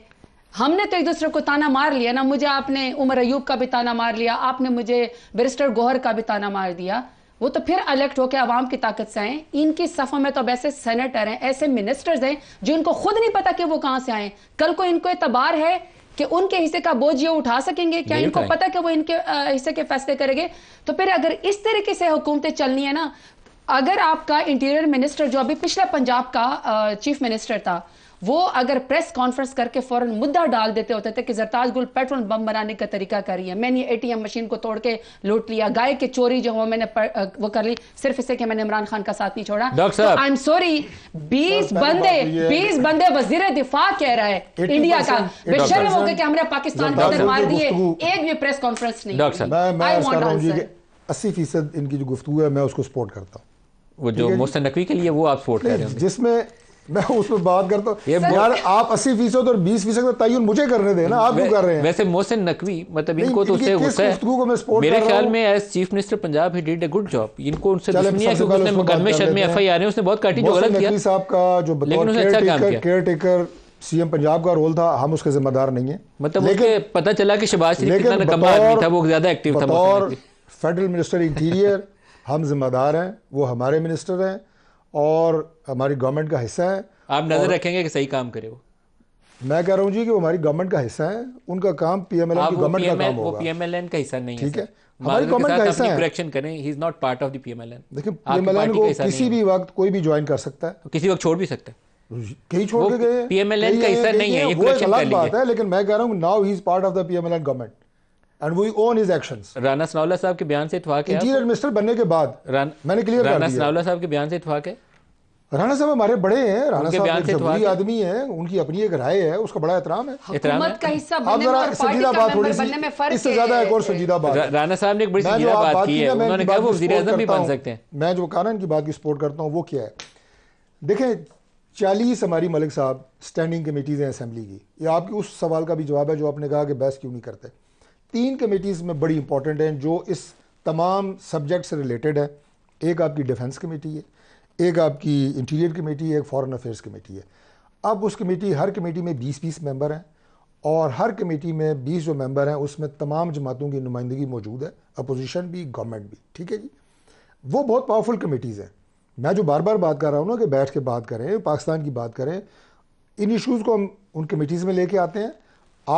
हमने तो एक दूसरे को ताना मार लिया ना मुझे आपने उमर अयूब का भी ताना मार लिया आपने मुझे बिरिस्टर गोहर का भी ताना मार दिया वो तो फिर इलेक्ट होकर आवाम की ताकत से आए इनकी सफा में तो अब ऐसे सेनेटर हैं ऐसे मिनिस्टर्स हैं जो इनको खुद नहीं पता कि वो कहां से आए कल को इनको एतबार है कि उनके हिस्से का बोझ ये उठा सकेंगे क्या इनको पता कि वो इनके हिस्से के फैसले करेंगे तो फिर अगर इस तरीके से हुकूमतें चलनी है ना अगर आपका इंटीरियर मिनिस्टर जो अभी पिछले पंजाब का चीफ मिनिस्टर था वो अगर प्रेस कॉन्फ्रेंस करके फौरन मुद्दा डाल देते होते थे कि जरताज गुल पेट्रोल बम बनाने का तरीका कर रही है मैंने एटीएम मशीन को तोड़ के लूट लिया गाय की चोरी जो मैंने पर, वो कर ली सिर्फ इसे कि मैंने इमरान खान का साथ नहीं छोड़ा आई एम सॉरी बीस बंदे बीस बंदे वजीर दिफा कह रहा है इंडिया का बेशर हो गया कि हमने पाकिस्तान के अंदर मार दिए एक भी प्रेस कॉन्फ्रेंस नहीं अस्सी फीसद इनकी जो गुफ्तु है मैं उसको सपोर्ट करता हूँ वो जो मोहसिन नकवी के लिए वो आप सपोर्ट कर रहे हैं जिसमें मैं उसमें बात करता हूँ यार आप अस्सी फीसद और बीस फीसद का तयन मुझे करने ना आप क्यों कर रहे हैं वैसे मोहसिन नकवी मतलब इनको तो उससे गुस्सा है मेरे ख्याल में as chief minister Punjab he did a good job इनको उनसे दुश्मनी है क्योंकि उसने मुकदमे शर्म में एफआईआर है उसने बहुत काटी जो गलत किया साहब का जो केयर टेकर सीएम पंजाब का रोल था हम उसके जिम्मेदार नहीं है मतलब लेकिन पता चला कि शबाज शरीफ कितना नकम्मा आदमी था वो ज्यादा एक्टिव था और फेडरल मिनिस्टर इंटीरियर हम जिम्मेदार हैं वो हमारे मिनिस्टर हैं और हमारी गवर्नमेंट का हिस्सा है आप नज़र रखेंगे कि सही काम करे वो मैं कह रहा हूँ जी कि वो हमारी गवर्नमेंट का हिस्सा है उनका काम पीएमएलएन की गवर्नमेंट का काम होगा पीएमएलएन का हिस्सा नहीं ठीक है हमारी गवर्नमेंट का हिस्सा है करेक्शन करें he is not part of the PMLN देखिए पीएमएलएन को किसी भी वक्त कोई भी ज्वाइन कर सकता है किसी वक्त छोड़ भी सकता है कई छोड़ के गए पीएमएलएन का हिस्सा नहीं है ये अलग बात है लेकिन मैं कह रहा हूँ now he is part of the PMLN government and we own his actions Rana Sanaullah साहब के बयान से इतफाक है इंटीरियर मिनिस्टर बनने के बाद रान, मैंने क्लियर राना सनावला साहब के बयान से इतफाक है राणा साहब हमारे बड़े हैं राणा साहब एक जबरी आदमी हैं उनकी अपनी एक राय है उसका बड़ा एहतराम है हुकूमत का हिस्सा बनने और पार्टी का मेंबर बनने में फर्क इससे ज्यादा एक और संजीदा बात राणा साहब ने एक बड़ी संजीदा बात की है उन्होंने कहा वो वजीर आजम भी बन सकते हैं मैं जो कारण की बात की सपोर्ट करता हूं वो क्या है देखें चालीस हमारी मलिक साहब स्टैंडिंग कमेटीज़ हैं असेंबली की ये आपके उस सवाल का भी जवाब है जो आपने कहा कि बहस क्यों नहीं करते तीन कमेटीज़ में बड़ी इंपॉर्टेंट हैं जो इस तमाम सब्जेक्ट से रिलेटेड है एक आपकी डिफेंस कमेटी है एक आपकी इंटीरियर कमेटी है एक फॉरेन अफेयर्स कमेटी है अब उस कमेटी हर कमेटी में बीस बीस मेंबर हैं और हर कमेटी में बीस जो मेंबर हैं उसमें तमाम जमातों की नुमाइंदगी मौजूद है अपोजिशन भी गवर्नमेंट भी ठीक है जी वो बहुत पावरफुल कमेटीज़ हैं मैं जो बार बार बात कर रहा हूँ ना कि बैठ के बात करें पाकिस्तान की बात करें इन इशूज़ को हम उन कमेटीज़ में लेके आते हैं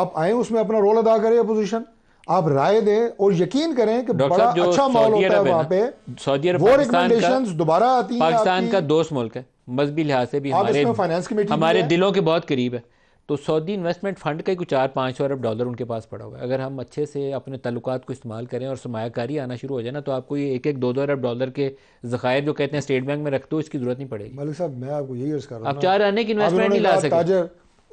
आप आएँ उसमें अपना रोल अदा करें अपोजिशन आप राय दें और यकीन करें कि बड़ा अच्छा माहौल होता है वहां पे सऊदी अरब वो रिकमेंडेशंस दोबारा आती हैं पाकिस्तान का दोस्त मुल्क है मजहबी लिहाज से भी हमारे फाइनेंस कमेटी हमारे दिलों के बहुत करीब है तो सऊदी इन्वेस्टमेंट फंड का ही कुछ चार पाँच सौ अरब डॉलर उनके पास पड़ा हुआ है अगर हम अच्छे से अपने तल्लुक को इस्तेमाल करें और सरमाकारी आना शुरू हो जाए ना तो आपको ये एक एक दो दो अरब डॉलर के जखायर जो कहते हैं स्टेट बैंक में रखते हो इसकी जरूरत नहीं पड़ेगी मलिक साहब मैं आपको यही अर्ज कर रहा हूँ आप चार आने की इन्वेस्टमेंट नहीं ला सकते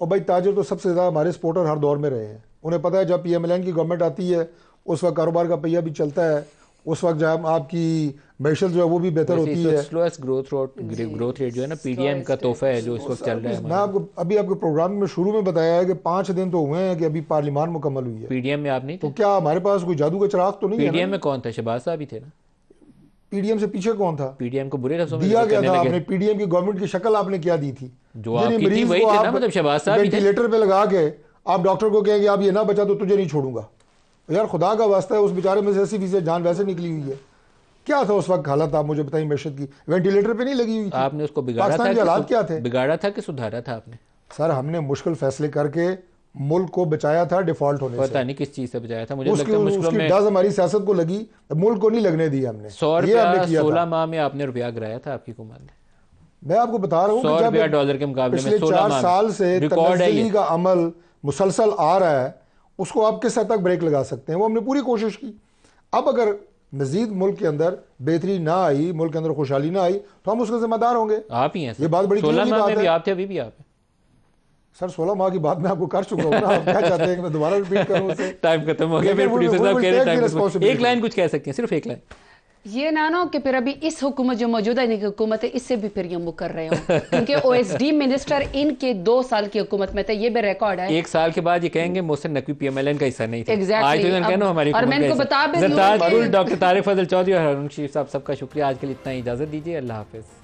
और भाई ताजर तो सबसे ज़्यादा हमारे सपोर्टर हर दौर में रहे हैं उन्हें पता है जब पी एम एल एन की गवर्नमेंट आती है उस वक्त कारोबार का पहिया भी चलता है उस वक्त जब आपकी मैशत जो है वो भी बेहतर होती है स्लोएस्ट ग्रोथ ग्रोथ रेट जो है ना पीडीएम का तोहफा है जो इस वक्त चल रहा है मैं आपको अभी आपके प्रोग्राम में शुरू में बताया है कि पाँच दिन तो हुए हैं कि अभी पार्लियमान मुकम्मल हुई है पीडीएम में आप नहीं तो क्या हमारे पास कोई जादू का चिराग तो नहीं पीडीएम में कौन था शहबाज साहब ही थे ना पीडीएम से पीछे कौन था पीडीएम को बुरे दिया गया था आपने पीडीएम की गवर्नमेंट की शक्ल आपने क्या दी थी जो आपकी थी वही थे ना मतलब शहबाज साहब वेंटिलेटर पे लगा के आप डॉक्टर को कहेंगे आप ये ना बचा तो तुझे नहीं छोड़ूंगा यार खुदा का वास्ता है उस बेचारे में से ऐसी फीसें जान वैसे निकली हुई है क्या था उस वक्त हालत आप मुझे बताइए मैशत की वेंटिलेटर पे नहीं लगी हुई थी आपने उसको बिगाड़ा था हालात क्या थे बिगाड़ा था कि सुधारा था आपने सर हमने मुश्किल फैसले करके मुल्क को बचाया था डिफॉल्ट होने पता नहीं किस चीज से बचाया था मुझे उसकी, लगता है डज हमारी सियासत को लगी मुल्क को नहीं लगने दी हमने सौ सोलह माह में आपने रुपया गिराया था आपकी हुकूमत ने मैं आपको बता रहा हूँ पिछले चार साल से तनजली का अमल मुसलसल आ रहा है उसको आप किस हद तक ब्रेक लगा सकते हैं वो हमने पूरी कोशिश की अब अगर मजीद मुल्क के अंदर बेहतरी ना आई मुल्क के अंदर खुशहाली ना आई तो हम उसके जिम्मेदार होंगे आप ही हैं ये बात बड़ी सोलह माह में आप थे अभी भी आप सर सोलह माह की बात मैं आपको कर चुका हूँ आप क्या चाहते हैं कि मैं दोबारा रिपीट करूँ टाइम खत्म हो गया मेरे प्रोड्यूसर साहब कह रहे हैं एक लाइन कुछ कह सकते हैं सिर्फ एक लाइन ये ना ना कि फिर अभी इस हुकूमत जो मौजूदा इनकी हुकूमत है इससे भी फिर ये मुकर रहे हो क्योंकि ओएसडी मिनिस्टर इनके दो साल की हुकूमत में थे ये भी रिकॉर्ड है एक साल के बाद ये कहेंगे मोहसिन नकवी पीएमएलएन का हिस्सा नहीं था exactly. आज तो हमारी और मैं इनको बता भी डॉक्टर तारिक फजल चौधरी और हरुण शरीफ साहब सबका शुक्रिया आज के लिए इतना इजाजत दीजिए अल्लाह हाफिज़